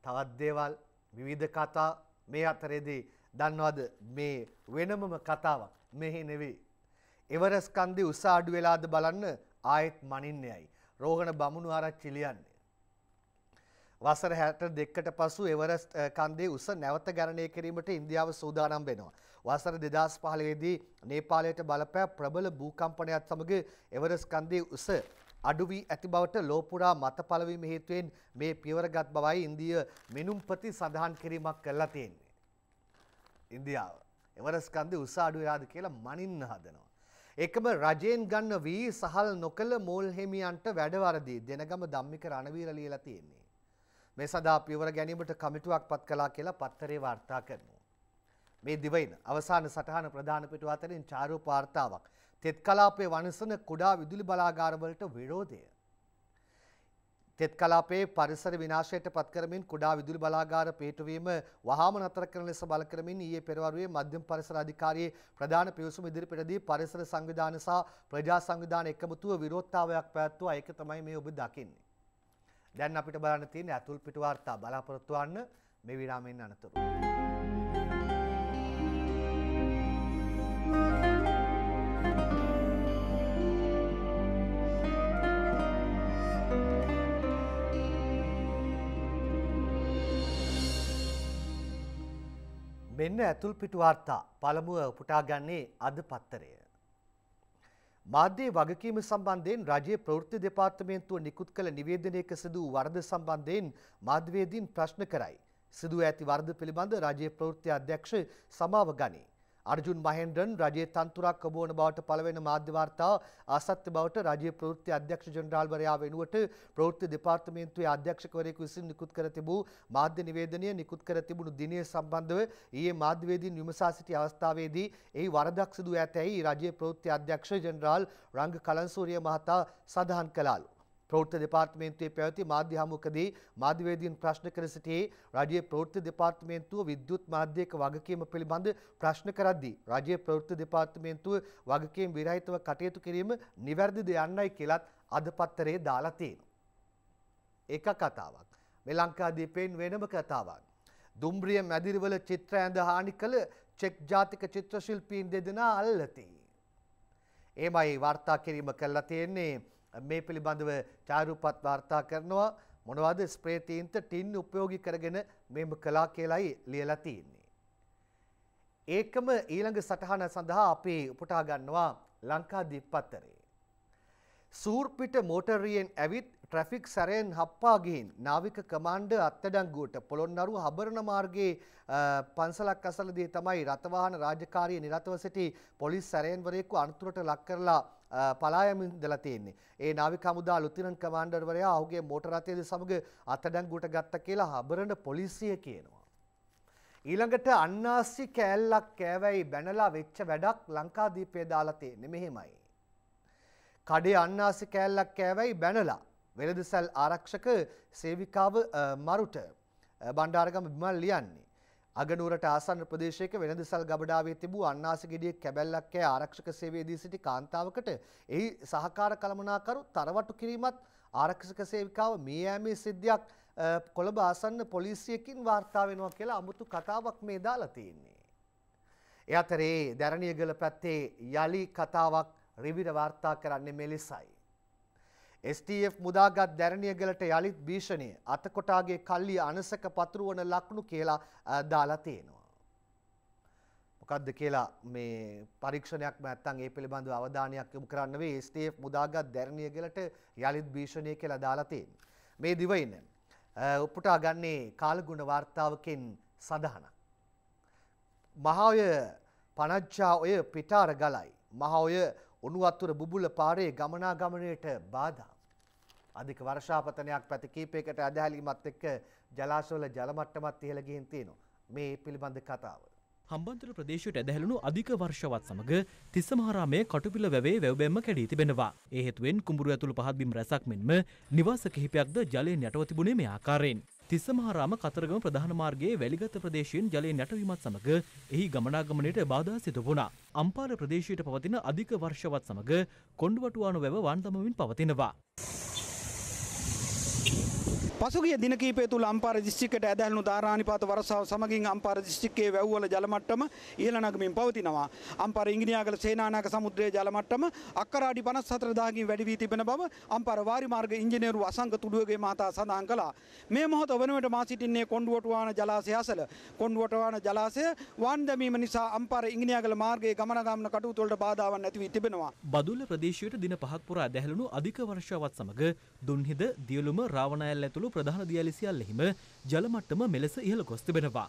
තවත් දේවල් විවිධ කතා මේ අතරේදී දන්නවද මේ වෙනමම කතාවක් මෙහි නෙවෙයි. එවරස්කන්දි උස අඩු වෙලාද බලන්න ආයෙත් මනින්නයයි. රෝහණ බමුණු ආරච්චි ලියන්නේ. වසර 62කට පසු එවරස්ට් කන්දේ උස නැවත ගණනය කිරීමට ඉන්දියාව සූදානම් වෙනවා. වසර 2015 දී නේපාලයට බලපෑ ප්‍රබල භූකම්පනයත් සමග එවරස්ට් කන්දේ උස අඩු වී ඇති බවට ලෝපුරා මත පළවීම හේතුවෙන් මේ පියවරගත් බවයි ඉන්දිය මිනුම්පති සඳහන් කිරීමක් කරලා තියෙන්නේ. ඉන්දියාව එවරස්ට් කන්දේ උස අඩු වෙලාද කියලා මනින්න හදනවා. එකම රජයෙන් ගන්න වී සහල් නොකළ මෝල් හිමියන්ට වැඩවරදී දෙනගම ධම්මික රණවීර ලියලා තියෙන්නේ. මේ සඳහා පියවර ගැනීමට කමිටුවක් පත් කළා කියලා පත්තරේ වාර්තා කරනවා. මේ දිවයින අවසාන සටහන ප්‍රධාන පිටුව අතරින් චාරූප වාර්තාවක්. තෙත් කලාපයේ වනසන කුඩා විදුලි බලාගාරවලට විරෝධය. තෙත් කලාපේ පරිසර විනාශයට පත්කරමින් කුඩා විදුලි බලාගාර පිහිටුවීම වහාම නතර කරන ලෙස බල කරමින් ඊයේ පෙරවරුවේ මධ්‍යම පරිසර අධිකාරියේ ප්‍රධාන පියුසුම ඉදිරිපිටදී පරිසර සංවිධාන සහ ප්‍රජා සංවිධාන එකමුතුව විරෝධතාවයක් පැවැත්වුවා. ඒක තමයි මේ ඔබ දකින්නේ. දැන් අපිට බලන්න තියෙන අතුල් පිට වාර්තා බලාපොරොත්තු වන්න මේ විරාමයෙන් අනතුරු. මෙන්න ඇතුල් පිටුවාර්තා පළමුුව උපුටාගන්නේ අද පත්තරය. මාධ්‍යයේ වගකීම සම්බන්ධයෙන් රජයේ ප්‍රවෘත්ති දෙපාර්තමේන්තුව නිකුත් කළ නිවේදනයක සිදු වූ වරද සම්බන්ධයෙන් මාධ්‍යවේදීන් ප්‍රශ්න කරයි. සිදුව ඇති වරද පිළිබඳ රජයේ ප්‍රවෘත්ති අධ්‍යක්ෂ සමාව ගනී. අර්ජුන් මහෙන්ද්‍රන් රජයේ තන්තුරක් ඔබ වන බවට පළවෙනි මාධ්‍ය වාර්තාව අසත්‍ය බවට රජයේ ප්‍රවෘත්ති අධ්‍යක්ෂ ජෙනරාල්වරයා වෙනුවට ප්‍රවෘත්ති දෙපාර්තමේන්තුවේ අධ්‍යක්ෂකවරයෙකු විසින් නිකුත් කර තිබූ මාධ්‍ය නිවේදනය නිකුත් කර තිබුණු දිනය සම්බන්ධව ඊයේ මාධ්‍යවේදීන් විමසා සිටි අවස්ථාවේදී එහි වරදක් සිදු ඇතැයි රජයේ ප්‍රවෘත්ති අධ්‍යක්ෂ ජෙනරාල් රංග කලන්සූරිය මහතා සඳහන් කළාලු. ප්‍රවෘත්ති දෙපාර්තමේන්තුවේ පැවති මාධ්‍ය හමුවකදී මාධ්‍යවේදීන් ප්‍රශ්න කර සිටියේ රජයේ ප්‍රවෘත්ති දෙපාර්තමේන්තුව විද්‍යුත් මාධ්‍යයක වගකීම පිළිබඳ ප්‍රශ්න කරද්දී රජයේ ප්‍රවෘත්ති දෙපාර්තමේන්තුව වගකීම් විරහිතව කටයුතු කිරීම නිවැරදිද යන්නයි කියලත් අද පත්තරේ දාලා තියෙනවා. එක කතාවක්. මේ ලංකාදීපෙන් වෙනම කතාවක්. දුම්රිය මැදිරිවල චිත්‍ර ඇඳ හානි කළ චෙක් ජාතික චිත්‍රශිල්පීන් දෙදෙනා අල්ලති. ඒමයි වර්තා කිරීම කල්ලා තියෙන්නේ මේ පිළිබඳව චාරූපත් වාර්තා කරනවා මොනවද ස්ප්‍රේතීන්ට ටින් උපයෝගී කරගෙන මෙම කලා කියලායි ලියලා තියෙන්නේ. ඒකම ඊළඟ සටහන සඳහා අපි උපුටා ගන්නවා ලංකාදීප් පත්තරේ. සූර්පිට මෝටරියෙන් ඇවිත් ට්‍රැෆික් සැරයෙන් හප්පා ගිහින් නාවික කමාන්ඩ අත්අඩංගුවට පොළොන්නරුව හබරණ මාර්ගයේ පන්සලක් අසලදී තමයි රථවාහන රාජකාරියේ නිරතව සිටි පොලිස් සැරයන්වරයෙකු අනතුරට ලක් කරලා පලායමින් දලා තියෙන්නේ. ඒ නාවික හමුදා ලුතිනන්ට් කමාන්ඩර්වරයා ඔහුගේ මෝටර රථයේද සමග අතඩංගුවට ගත්තා කියලා හබරණ පොලිසිය කියනවා. ඊළඟට අන්නාසි කෑල්ලක් කෑවැයි බැනලා වෙච්ච වැඩක් ලංකාදීපේ දාලා තියෙන්නේ මෙහෙමයි. කඩේ අන්නාසි කෑල්ලක් කෑවැයි බැනලා වෙළඳසැල් ආරක්ෂක සේවිකාව මරුට බණ්ඩාරගම බිමල් ලියන්නේ. අගනුවරට ආසන්න ප්‍රදේශයක වෙනදසල් ගබඩාවේ තිබූ අන්නාසගෙඩිය කැබැල්ලක්කෑ ආරක්ෂක සේවේදී සිටි කාන්තාවකට එහි සහකාර කළමනාකරු තරවටු කිරීමත් ආරක්ෂක සේවිකාව මේ ෑමේ සිද්ධියක් කොළඹ ආසන්න පොලිසියකින් වාර්තා වෙනවා කියලා අමුතු කතාවක් මේ දාලා තියෙන්නේ. එ අතරේ දැරණියගල පැත්තේ යළි කතාවක් රිවිර වාර්තා කරන්නේ මෙලෙසයි. STF මුදාගත් දැරණියගලට යළිත් භීෂණය අතකොටාගේ කල්ලි අනසක පතුරුවන ලක්ුණු කියලා දාලා තියෙනවා. මොකද්ද කියලා මේ පරීක්ෂණයක් නැත්තම් ඒ පිළිබඳව අවධානයක් යොමු කරන්න වේ STF මුදාගත් දැරණියගලට යළිත් භීෂණය කියලා දාලා තියෙනවා. මේ දිවයින උපුටා ගන්නේ කාලගුණ වාර්තාවකින් සඳහනක්. මහාය පනච්චා ඔය පිටාර ගලයි. මහා ඔය උණුවත්තුර බුබුල පාරේ ගමනාගමනයට බාධා. අධික වර්ෂාපතනයක් පැති කීපයකට අදහැලීමත් එක්ක ජලාශවල ජලමට්ටමත් ඉහළ ගිහින් තියෙනවා. මේ පිළිබඳ කතාව. හම්බන්තොට ප්‍රදේශයට ඇදහැළුණු අධික වර්ෂවත් සමග තිස්සමහාරාමයේ කටුපිල වැවේ වැව්බැම්ම කැඩී තිබෙනවා. ඒ හේතුවෙන් කුඹුරු ඇතුළු පහත් බිම් රැසක් මෙන්ම නිවාස කිහිපයක්ද ජලයෙන් යටව තිබුණේ මේ ආකාරයෙන්. තිස්සමහාරාම කතරගම ප්‍රධාන මාර්ගයේ වැලිගත ප්‍රදේශයෙන් ජලය නැටවීමත් සමග එහි ගමනාගමනයට බාධා සිදු වුණා. අම්පාර ප්‍රදේශයට පවතින අධික වර්ෂවත් සමග කොණ්ඩුවටුවානු වැව වාන්දමමින් පවතිනවා. පසුගිය දින කීපය තුල අම්පාර දිස්ත්‍රික්කයට ඇදහැළුණු ධාරානිපාත වරසාව සමගින් අම්පාර දිස්ත්‍රික්කයේ වැව්වල ජල මට්ටම ඉහළ නගමින් පවතිනවා. අම්පාර ඉංගිනියාගල සේනානායක සමුද්‍රයේ ජල මට්ටම අක්කරාඩි 54000කින් වැඩි වී තිබෙන බව අම්පාර වාරි මාර්ග ඉංජිනේරු අසංග තුඩුවගේ මහතා සඳහන් කළා. මේ මොහොත වනවිට මා සිටින්නේ කොණ්ඩුවටුවාන ජලාශය අසල. කොණ්ඩුවටුවාන ජලාශය වාන් දැමීම නිසා අම්පාර ඉංගිනියාගල මාර්ගයේ ගමනාගමන කටයුතු වලට බාධාවක් නැති වී තිබෙනවා. බදුල්ල ප්‍රදේශයට දින පහක් පුරා ඇදහැළුණු අධික වර්ෂාවත් සමග දුන්හිද, දියලුම, රාවණෑල්ල ඇතුළු ඇතුළු ප්‍රධාන දියලි සියල්ලෙහිම ජල මට්ටම මෙලෙස ඉහළ ගොස් තිබෙනවා.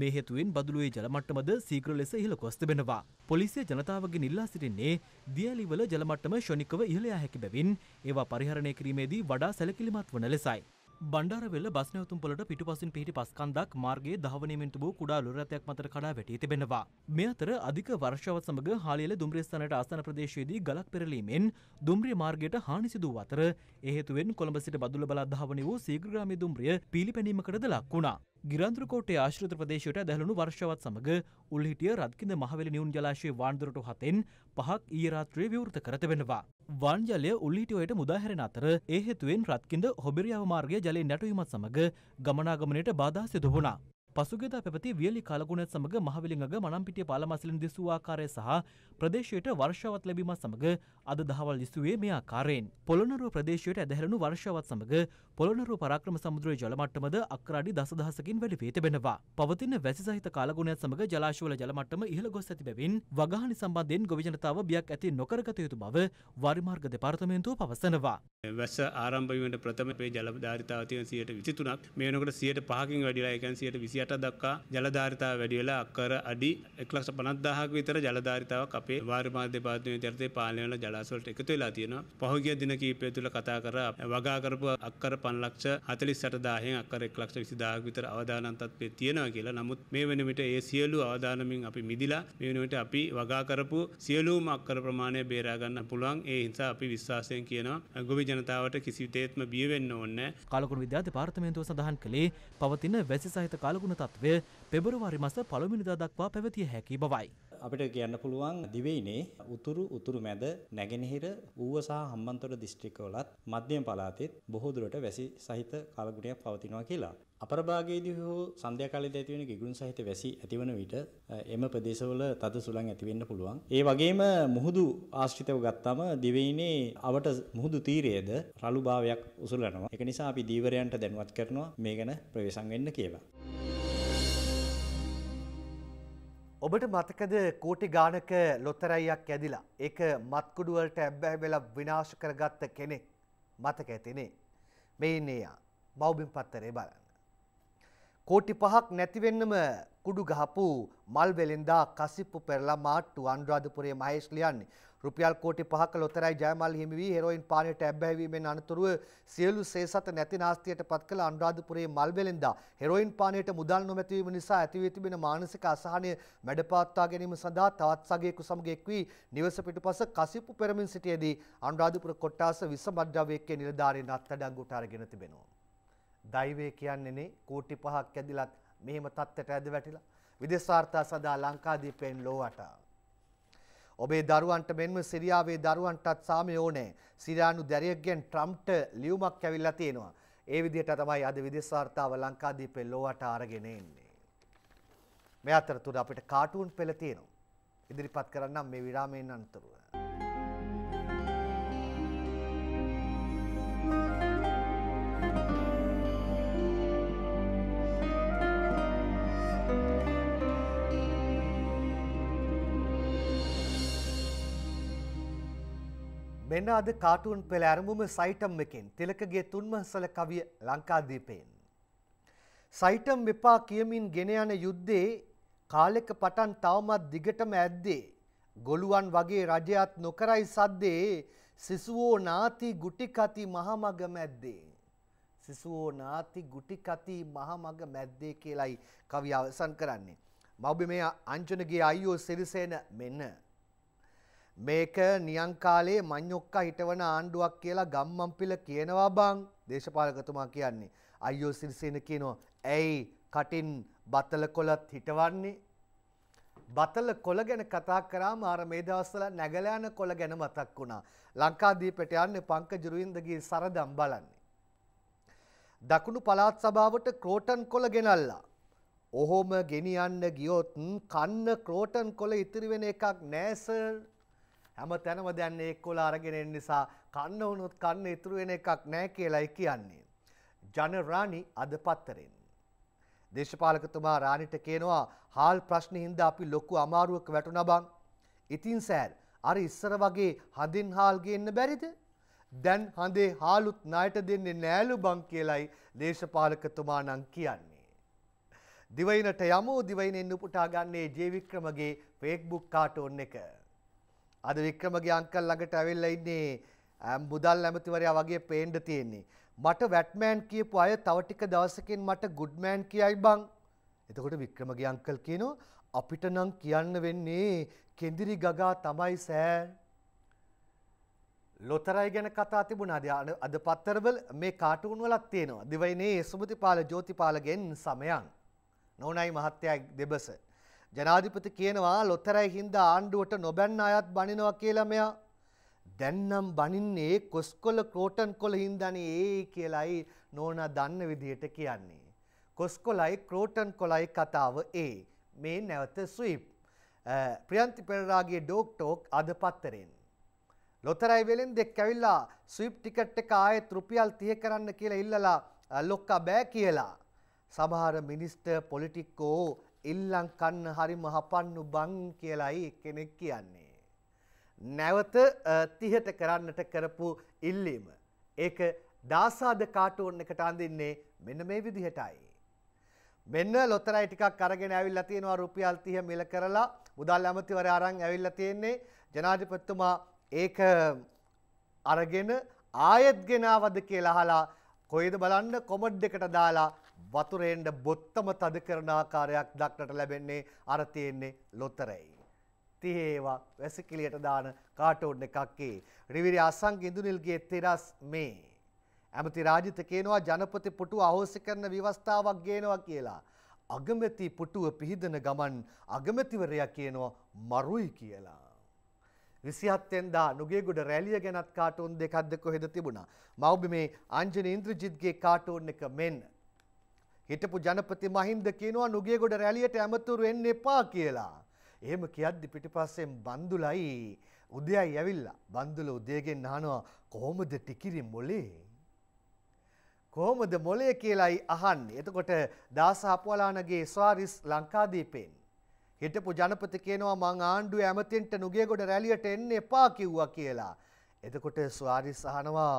මේ හේතුවෙන් බදුළුවේ ජල මට්ටමද සීඝ්‍ර ලෙස ඉහළ ගොස් තිබෙනවා. පොලිසිය ජනතාවගෙන් ඉල්ලා සිටින්නේ දියලිවල ජල මට්ටම ශොනිකව ඉහළ යා හැකි බැවින් ඒවා පරිහරණය කිරීමේදී වඩා සැලකිලිමත් වන ලෙසයි. බණ්ඩාරවෙල්ල බස් නැවතුම්පොලට පිටුපසින් පිහිටි පස්කන්දක් මාර්ගයේ දහවනීමෙන් තිබූ කුඩා ලුණු රැතයක් මතට කඩා වැටී තිබෙනවා. මේ අතර අධික වර්ෂාවත් සමග හාලියල දුම්රිය ස්ථානයට ආසන ප්‍රදේශයේදී ගලක් පෙරලීමෙන් දුම්රිය මාර්ගයට හානි සිදු වූ අතර ඒ හේතුවෙන් කොළඹ සිට බදුල්ල බලා ධාවනී වූ සීග්‍රග්‍රාමී දුම්රිය පීලිපැනීමකටද ලක් වුණා. ගිරන්දුරකෝටේ ආශ්‍රිත ප්‍රදේශයට දැහළුණු වර්ෂවත් සමග උල්හිටිය රත්කින මහවැලි නිවුන් ජලාශයේ වාන්දුරට හතෙන් පහක් ඊයේ රාත්‍රියේ විවෘත කර තිබෙනවා. වාන් ජලය උල්හිටියට මුදාහැරෙන අතර ඒ හේතුවෙන් රත්කින්ද හොබිරියාව මාර්ගයේ ජලයේ නැටුවීමත් සමග ගමනාගමනයට බාධා සිදු වුණා. පසුගියදා පැවති වියලි කලගුණත් සමග මහවිලංගග මනම්පිටිය පාලමසලින් දිසූ ආකාරය සහ ප්‍රදේශයට වර්ෂාවත් ලැබීමත් සමග අද දහවල් දිසුවේ මේ ආකාරයෙන් පොළොනරුව ප්‍රදේශයට ඇදහැරෙනු වර්ෂාවත් සමග පොළොනරුව පරාක්‍රම සමුද්‍රයේ ජල මට්ටමද අක්‍රාඩි දසදහසකින් වැඩි වී තිබෙනවා. පවතින වැසි සහිත කාලගුණයත් සමග ජලාශවල ජල මට්ටම ඉහළ ගොස් ඇති බැවින් වගහනි සම්බන්ධයෙන් ගොවි ජනතාව බියක් ඇති නොකරගත යුතු බව වාරි මාර්ග දෙපාර්තමේන්තුව පවසනවා. වැස්ස ආරම්භ වීමට ප්‍රථම පේ ජල ධාරිතාව තියෙන 123ක් මේ වෙනකොට 105කින් වැඩිලා ඒ කියන්නේ 120 160 දක්වා ජලධාරිතාව වැඩි වෙලා අක්කර අඩි 1,50,000ක විතර ජලධාරිතාවක් අපේ වාරි මාධ්‍ය දෙපාර්තමේන්තුවේ යටතේ පාලනය වල ජලාශ වලට එකතු වෙලා තියෙනවා. පහුගිය දින කීපය තුළ කතා කර වගා කරපු අක්කර 5,48,000න් අක්කර 1,20,000ක විතර අවදානම් තත්ත්වයේ තියෙනවා කියලා. නමුත් මේ වෙන විට ඒ සියලු අවදානමින් අපි මිදිලා මේ වෙන විට අපි වගා කරපු සියලුම අක්කර ප්‍රමාණය බේරා ගන්න පුළුවන්. ඒ නිසා අපි විශ්වාසයෙන් කියනවා ගොවි ජනතාවට කිසි විටෙත්ම බිය වෙන්න ඕනේ නැහැ. කාලකුරු විද්‍යාලය දෙපාර්තමේන්තුව සඳහන් කළේ පවතින වැසි සහිත කාලකුරු සලකුණ තත්ත්වය පෙබරවාරි මස පළමිනිදා දක්වා පැවතිය හැකි බවයි. අපිට කියන්න පුළුවන් දිවෙයිනේ උතුරු උතුරු මැද නැගෙනහිර ඌව සහ හම්බන්තොට දිස්ත්‍රික්කවලත් මධ්‍යම පළාතෙත් බොහෝ දුරට වැසි සහිත කාලගුණයක් පවතිනවා කියලා. අපරභාගයේදී හෝ සන්ධ්‍යා කාලයේදී ඇතිවෙන ගිගුරුන් සහිත වැසි ඇතිවන විට එම ප්‍රදේශවල තද සුළං ඇති වෙන්න පුළුවන්. ඒ වගේම මුහුදු ආශ්‍රිතව ගත්තාම දිවෙයිනේ අවට මුහුදු තීරයේද රළුභාවයක් උසුලනවා. ඒක නිසා අපි දීවරයන්ට දැනුවත් කරනවා මේ ගැන ප්‍රවේශම් වෙන්න කියලා. ඔබට මතකද කෝටි ගානක ලොතරැයියක් ඇදිලා ඒක මත්කුඩුවලට ඇබ්බැහි වෙලා විනාශ කරගත්ත කෙනෙක් මතක ඇතිනේ මේ ඉන්නේයා මව්බිම් පත්තරේ බලන්න. කෝටි පහක් නැතිවෙන්නම කුඩු ගහපු මල් වෙලෙන්දා කසිප්පු පෙරලා මාට්ටු අනුරාධපුරයේ මහේෂ් ලියන්නේ රුපියල් කෝටි 5ක ලොතරැයි ජයමල් හිමි වී හෙරෝයින් පානයට ඇබ්බැහිවීමෙන් අනතුරුව සියලු සේසත නැති නාස්තියට පත් කළ අනුරාධපුරයේ මල් වෙලෙන්දා හෙරෝයින් පානයට මුදල් නොමැති වීම නිසා ඇති වී තිබෙන මානසික අසහනය මැඩපවත්වා ගැනීම සඳහා තවත් සගයෙකු සමග එක් වී නිවස පිටුපස කසිප්පු පෙරමින් සිටියේදී අනුරාධපුර කොට්ටාස විස මද්ද්‍රව්‍යයේ නිලධාරීන් අත්අඩංගුවට අරගෙන තිබෙනවා. දෛවය කියන්නේනේ කෝටි 5ක් ඇදිලත් මෙහෙම තත්ත්වයට ඇද වැටිලා විදේශාර්ථය සඳහා ලංකාදීපයෙන් ලෝවට ඔබේ දරුවන්ට මෙන්ම සිරියාවේ දරුවන්ටත් සාමය ඕනේ. සිරියානු දැරියෙක්ගෙන් ට්‍රම්ප්ට ලියුමක් ඇවිල්ලා තියෙනවා. ඒ විදිහට තමයි අද විදේශ වාර්තාව ලංකාදීපේ ලෝවට අරගෙන එන්නේ. මේ අතරතුර අපිට කාටුන් පෙළ තියෙනවා. ඉදිරිපත් කරන්නම් මේ විරාමයෙන් අනතුරුව. මෙන්න අද කාටුන් පෙළ ඇරඹුම සයිටම් එකෙන් තිලකගේ තුන්මහසල කවිය ලංකාදීපයෙන්. සයිටම් වෙපා කියමින් ගෙන යන යුද්ධේ කාලෙක පටන් තවමත් දිගටම ඇද්දේ. ගොළුවන් වගේ රජයත් නොකරයි සද්දේ සිසුවෝ නාති ගුටිකති මහමග මැද්දේ. සිසුවෝ නාති ගුටිකති මහමග මැද්දේ කියලයි කවි අවසන් කරන්නේ. මවබ මේ අංචනගේ අයිෝ සිරිසේන මෙන්න. මේක නියං කාලේ මඤ්ඤොක්කා හිටවන ආණ්ඩුවක් කියලා ගම්මන්පිල කියනවා බං දේශපාලකතුමා කියන්නේ. අයියෝ සිරිසේන කියනවා ඇයි කටින් බතල කොළත් හිටවන්නේ? බතල කොළ ගැන කතා කරාම අර මේ දවස්වල නැගලා යන කොළ ගැන මතක් වුණා. ලංකාදීපයට යන්නේ පංකජ රුවින්දගේ සරදම් බලන්නේ. දකුණු පළාත් සභාවට ක්‍රෝටන් කොළ ගෙනල්ලා. ඔහොම ගෙනියන්න ගියොත් කන්න ක්‍රෝටන් කොළ ඉතිරි වෙන එකක් නෑ සර් හැම තැනම දැන් ඒ කොළ අරගෙන එන නිසා කන්න වුණොත් කන්න ඉතුරු වෙන එකක් නැහැ කියලායි කියන්නේ. ජනරාණි අද පත්තරෙන්. දේශපාලකතුමා රාණිට කියනවා හාල් ප්‍රශ්න හින්දා අපි ලොකු අමාරුවක වැටුණා බං. ඉතින් සෑර් අර ඉස්සර වගේ හඳින් හාල් ගේන්න බැරිද? දැන් හඳේ හාලුත් ණයට දෙන්නේ නෑලු බං කියලයි දේශපාලකතුමා නම් කියන්නේ. දිවයිනට යමු දිවයිනෙන් උපුටා ගන්නේ ජේවික්‍රමගේ Facebook කාටෝන් එක. අද වික්‍රමගේ අංකල් ළඟට ඇවිල්ලා ඉන්නේ මුදල් ඇමතිවරයා වගේ පේන්න තියෙන්නේ. මට වැට්මෑන් කියපු අය තව ටික දවසකින් මට ගුඩ්මෑන් කියයි බං. එතකොට වික්‍රමගේ අංකල් කියනවා අපිට නම් කියන්න වෙන්නේ කෙඳිරි ගගා තමයි සෑ. ලොතරයි ගැන කතා තිබුණාද අද පත්තරවල මේ කාටුන් වලත් තියෙනවා. දිවයිනේ සුමතිපාල ජෝතිපාලගෙන් සමයන්. නෝනයි මහත්තයා දෙබස. ජනාධිපති කියනවා ලොතරැයි හින්දා ආණ්ඩුවට නොබැන්න අයත් බනිනවා කියලා මෙයා. දැන්නම් බනින්නේ කොස්කොල ක්‍රෝටන් කොල හින්දානේ ඒ කියලයි නෝනා දන්න විදියට කියන්නේ. කොස්කොලයි ක්‍රෝටන් කොලයි කතාව ඒ. මේ නැවත ස්විප්. ප්‍රියන්ති පෙරරාගේ ඩෝක් ටෝක් අද පත්තරෙන්. ලොතරයි වෙලෙන් දෙක් ඇවිල්ලා ස්විප් ටිකට් එක ආයෙත් රුපියල් 30 කරන්න කියලා ඉල්ලලා ලොක්කා බෑ කියලා. සමහර මිනිස්ටර් පොලිටික්කෝ ඉල්ලං කන්න හරිම හපන්නු බං කියලයි කෙනෙක් කියන්නේ. නැවත තිහට කරන්නට කරපු ඉල්ලීම. ඒක දාසාද කාටුවන් එකට අඳින්නේ මෙන්න මේ විදිහටයි. මෙන්න ලොතරයි ටිකක් අරගෙන ඇවිල්ලා තියෙනවා රුපියල් 30 මිල කරලා මුදල් ඇමතිවරයා අරන් ඇවිල්ලා තියෙන්නේ ජනාධිපතිතුමා ඒක අරගෙන ආයෙත් ගෙනාවද කියලා අහලා කොයිද බලන්න කොමඩ් එකට දාලා වතුරෙන්ට බොත්තම තද කරන ආකාරයක් දක්නට ලැබෙන්නේ අර තියෙන්නේ ලොතරැයි. තිහේවා වැසිකිලියට දාන කාටෝඩ් එකක්කේ. රිවිරි අසං ඉඳුනිල්ගේ තෙරස් මේ. ඇමති රාජිත කියනවා ජනපති පුටුව අහෝසි කරන විවස්ථාවක් ගේනවා කියලා. අගමැති පුටුව පිහිදන ගමන් අගමැතිවරයා කියනවා මරුයි කියලා. විසිහත්තෙන්දා නුගේගුඩ රැලිය ගැනත් කාටුන් දෙකක්ද කොහෙද තිබුණා. මවබි මේ අංජන ඉන්ද්‍රජිත්ගේ කාටුන් එක මෙන්න. හිටපු ජනපති මහින්ද කියනවා නුගේගොඩ රැලියට ඇමතුරු එන්න එපා කියලා. එහෙම කියද්දි පිටිපස්සෙන් බන්දුලයි උදයයි ඇවිල්ලා බන්දුල උදයගෙන් අහනවා කොහොමද ටිකිරි මොලේ? කොහොමද මොලේ කියලායි අහන්නේ. එතකොට දාසහපුවලානගේ ස්වාරිස් ලංකාදීපෙන් හිටපු ජනපති කියනවා මං ආණ්ඩුවේ ඇමතින්ට නුගේගොඩ රැලියට එන්න එපා කිව්වා කියලා. එතකොට ස්වාරිස් අහනවා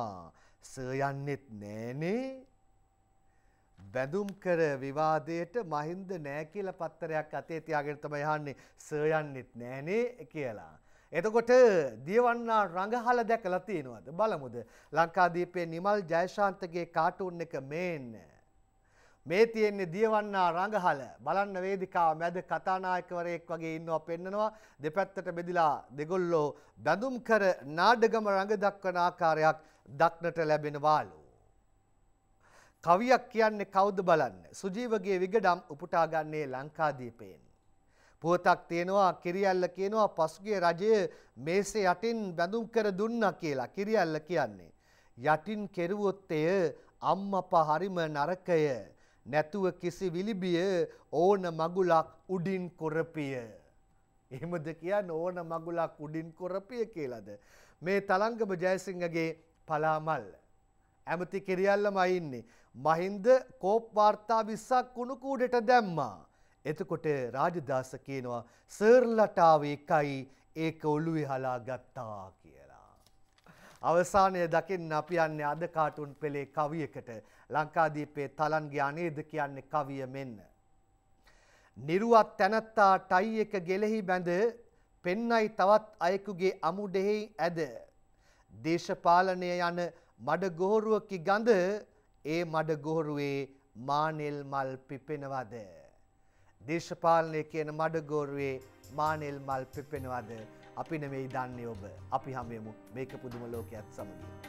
සර් යන්නෙත් නෑනේ. බැඳුම් කර විවාදයට මහින්ද නෑ කියලා පත්තරයක් අතේ තියාගෙන තමයි අහන්නේ සර් යන්නෙත් නෑනේ කියලා. එතකොට දියවන්නා රඟහල දැකලා තියෙනවද බලමුද ලංකාදීපේ නිමල් ජයශාන්තගේ කාටුන් එක මේන් මේ තියෙන්නේ දියවන්නා රඟහල බලන්න වේදිකාව මැද කතානායකවරයෙක් වගේ ඉන්නවා පෙන්නනවා දෙපැත්තට බෙදිලා දෙගොල්ලෝ බඳුම් කර නාඩගම රඟ දක්වන ආකාරයක් දක්නට ලැබෙනවාලු කවියක් කියන්නේ කවුද බලන්න. සුජීවගේ විගඩම් උපුටා ගන්නේ ලංකාදීපයෙන්. පුවතක් තියෙනවා කිරියල්ල කියනවා පසුගිය රජය මේසේ යටින් බැඳුම් කර දුන්නා කියලා කිරියල්ල කියන්නේ. යටින් කෙරුවොත් එය අම්මපා හරිම නරකය. නැතුව කිසි විලිබිය ඕන මගුලක් උඩින් කොරපිය. එහෙමද කියන්නේ ඕන මගුලක් උඩින් කොරපිය කියලාද. මේ තලංගම ජයසිංහගේ පලාමල්. ඇමති කිරියල්ලමයි ඉන්නේ. මහින්ද කෝප් වාර්තා 20ක් කුණු කූඩට දැම්මා. එතකොට රාජදාස කියනවා සර්ලටාව එකයි ඒක ඔළුවේ හලා ගත්තා කියලා. අවසානය දකින්න අපි යන්නේ අද කාටුන් පෙළේ කවියකට ලංකාදීපේ තලන්ගේ අනේද කියන්නේ කවිය මෙන්න. නිරුවත් තැනත්තා ටයි එක ගෙලෙහි බැඳ පෙන්නයි තවත් අයෙකුගේ අමුඩෙහි ඇද. දේශපාලනය යන මඩ ගොහොරුවකි ගඳ ඒ මඩ ගෝරුවේ මානෙල් මල් පිපෙනවද. දේශපාලනය කියන මඩ ගෝරුවේ මානෙල් මල් පිපෙනවද අපි නෙමෙයි දන්නේ ඔබ අපි හැමෙමු මේක පුදුම ලෝකයක් සමගින්.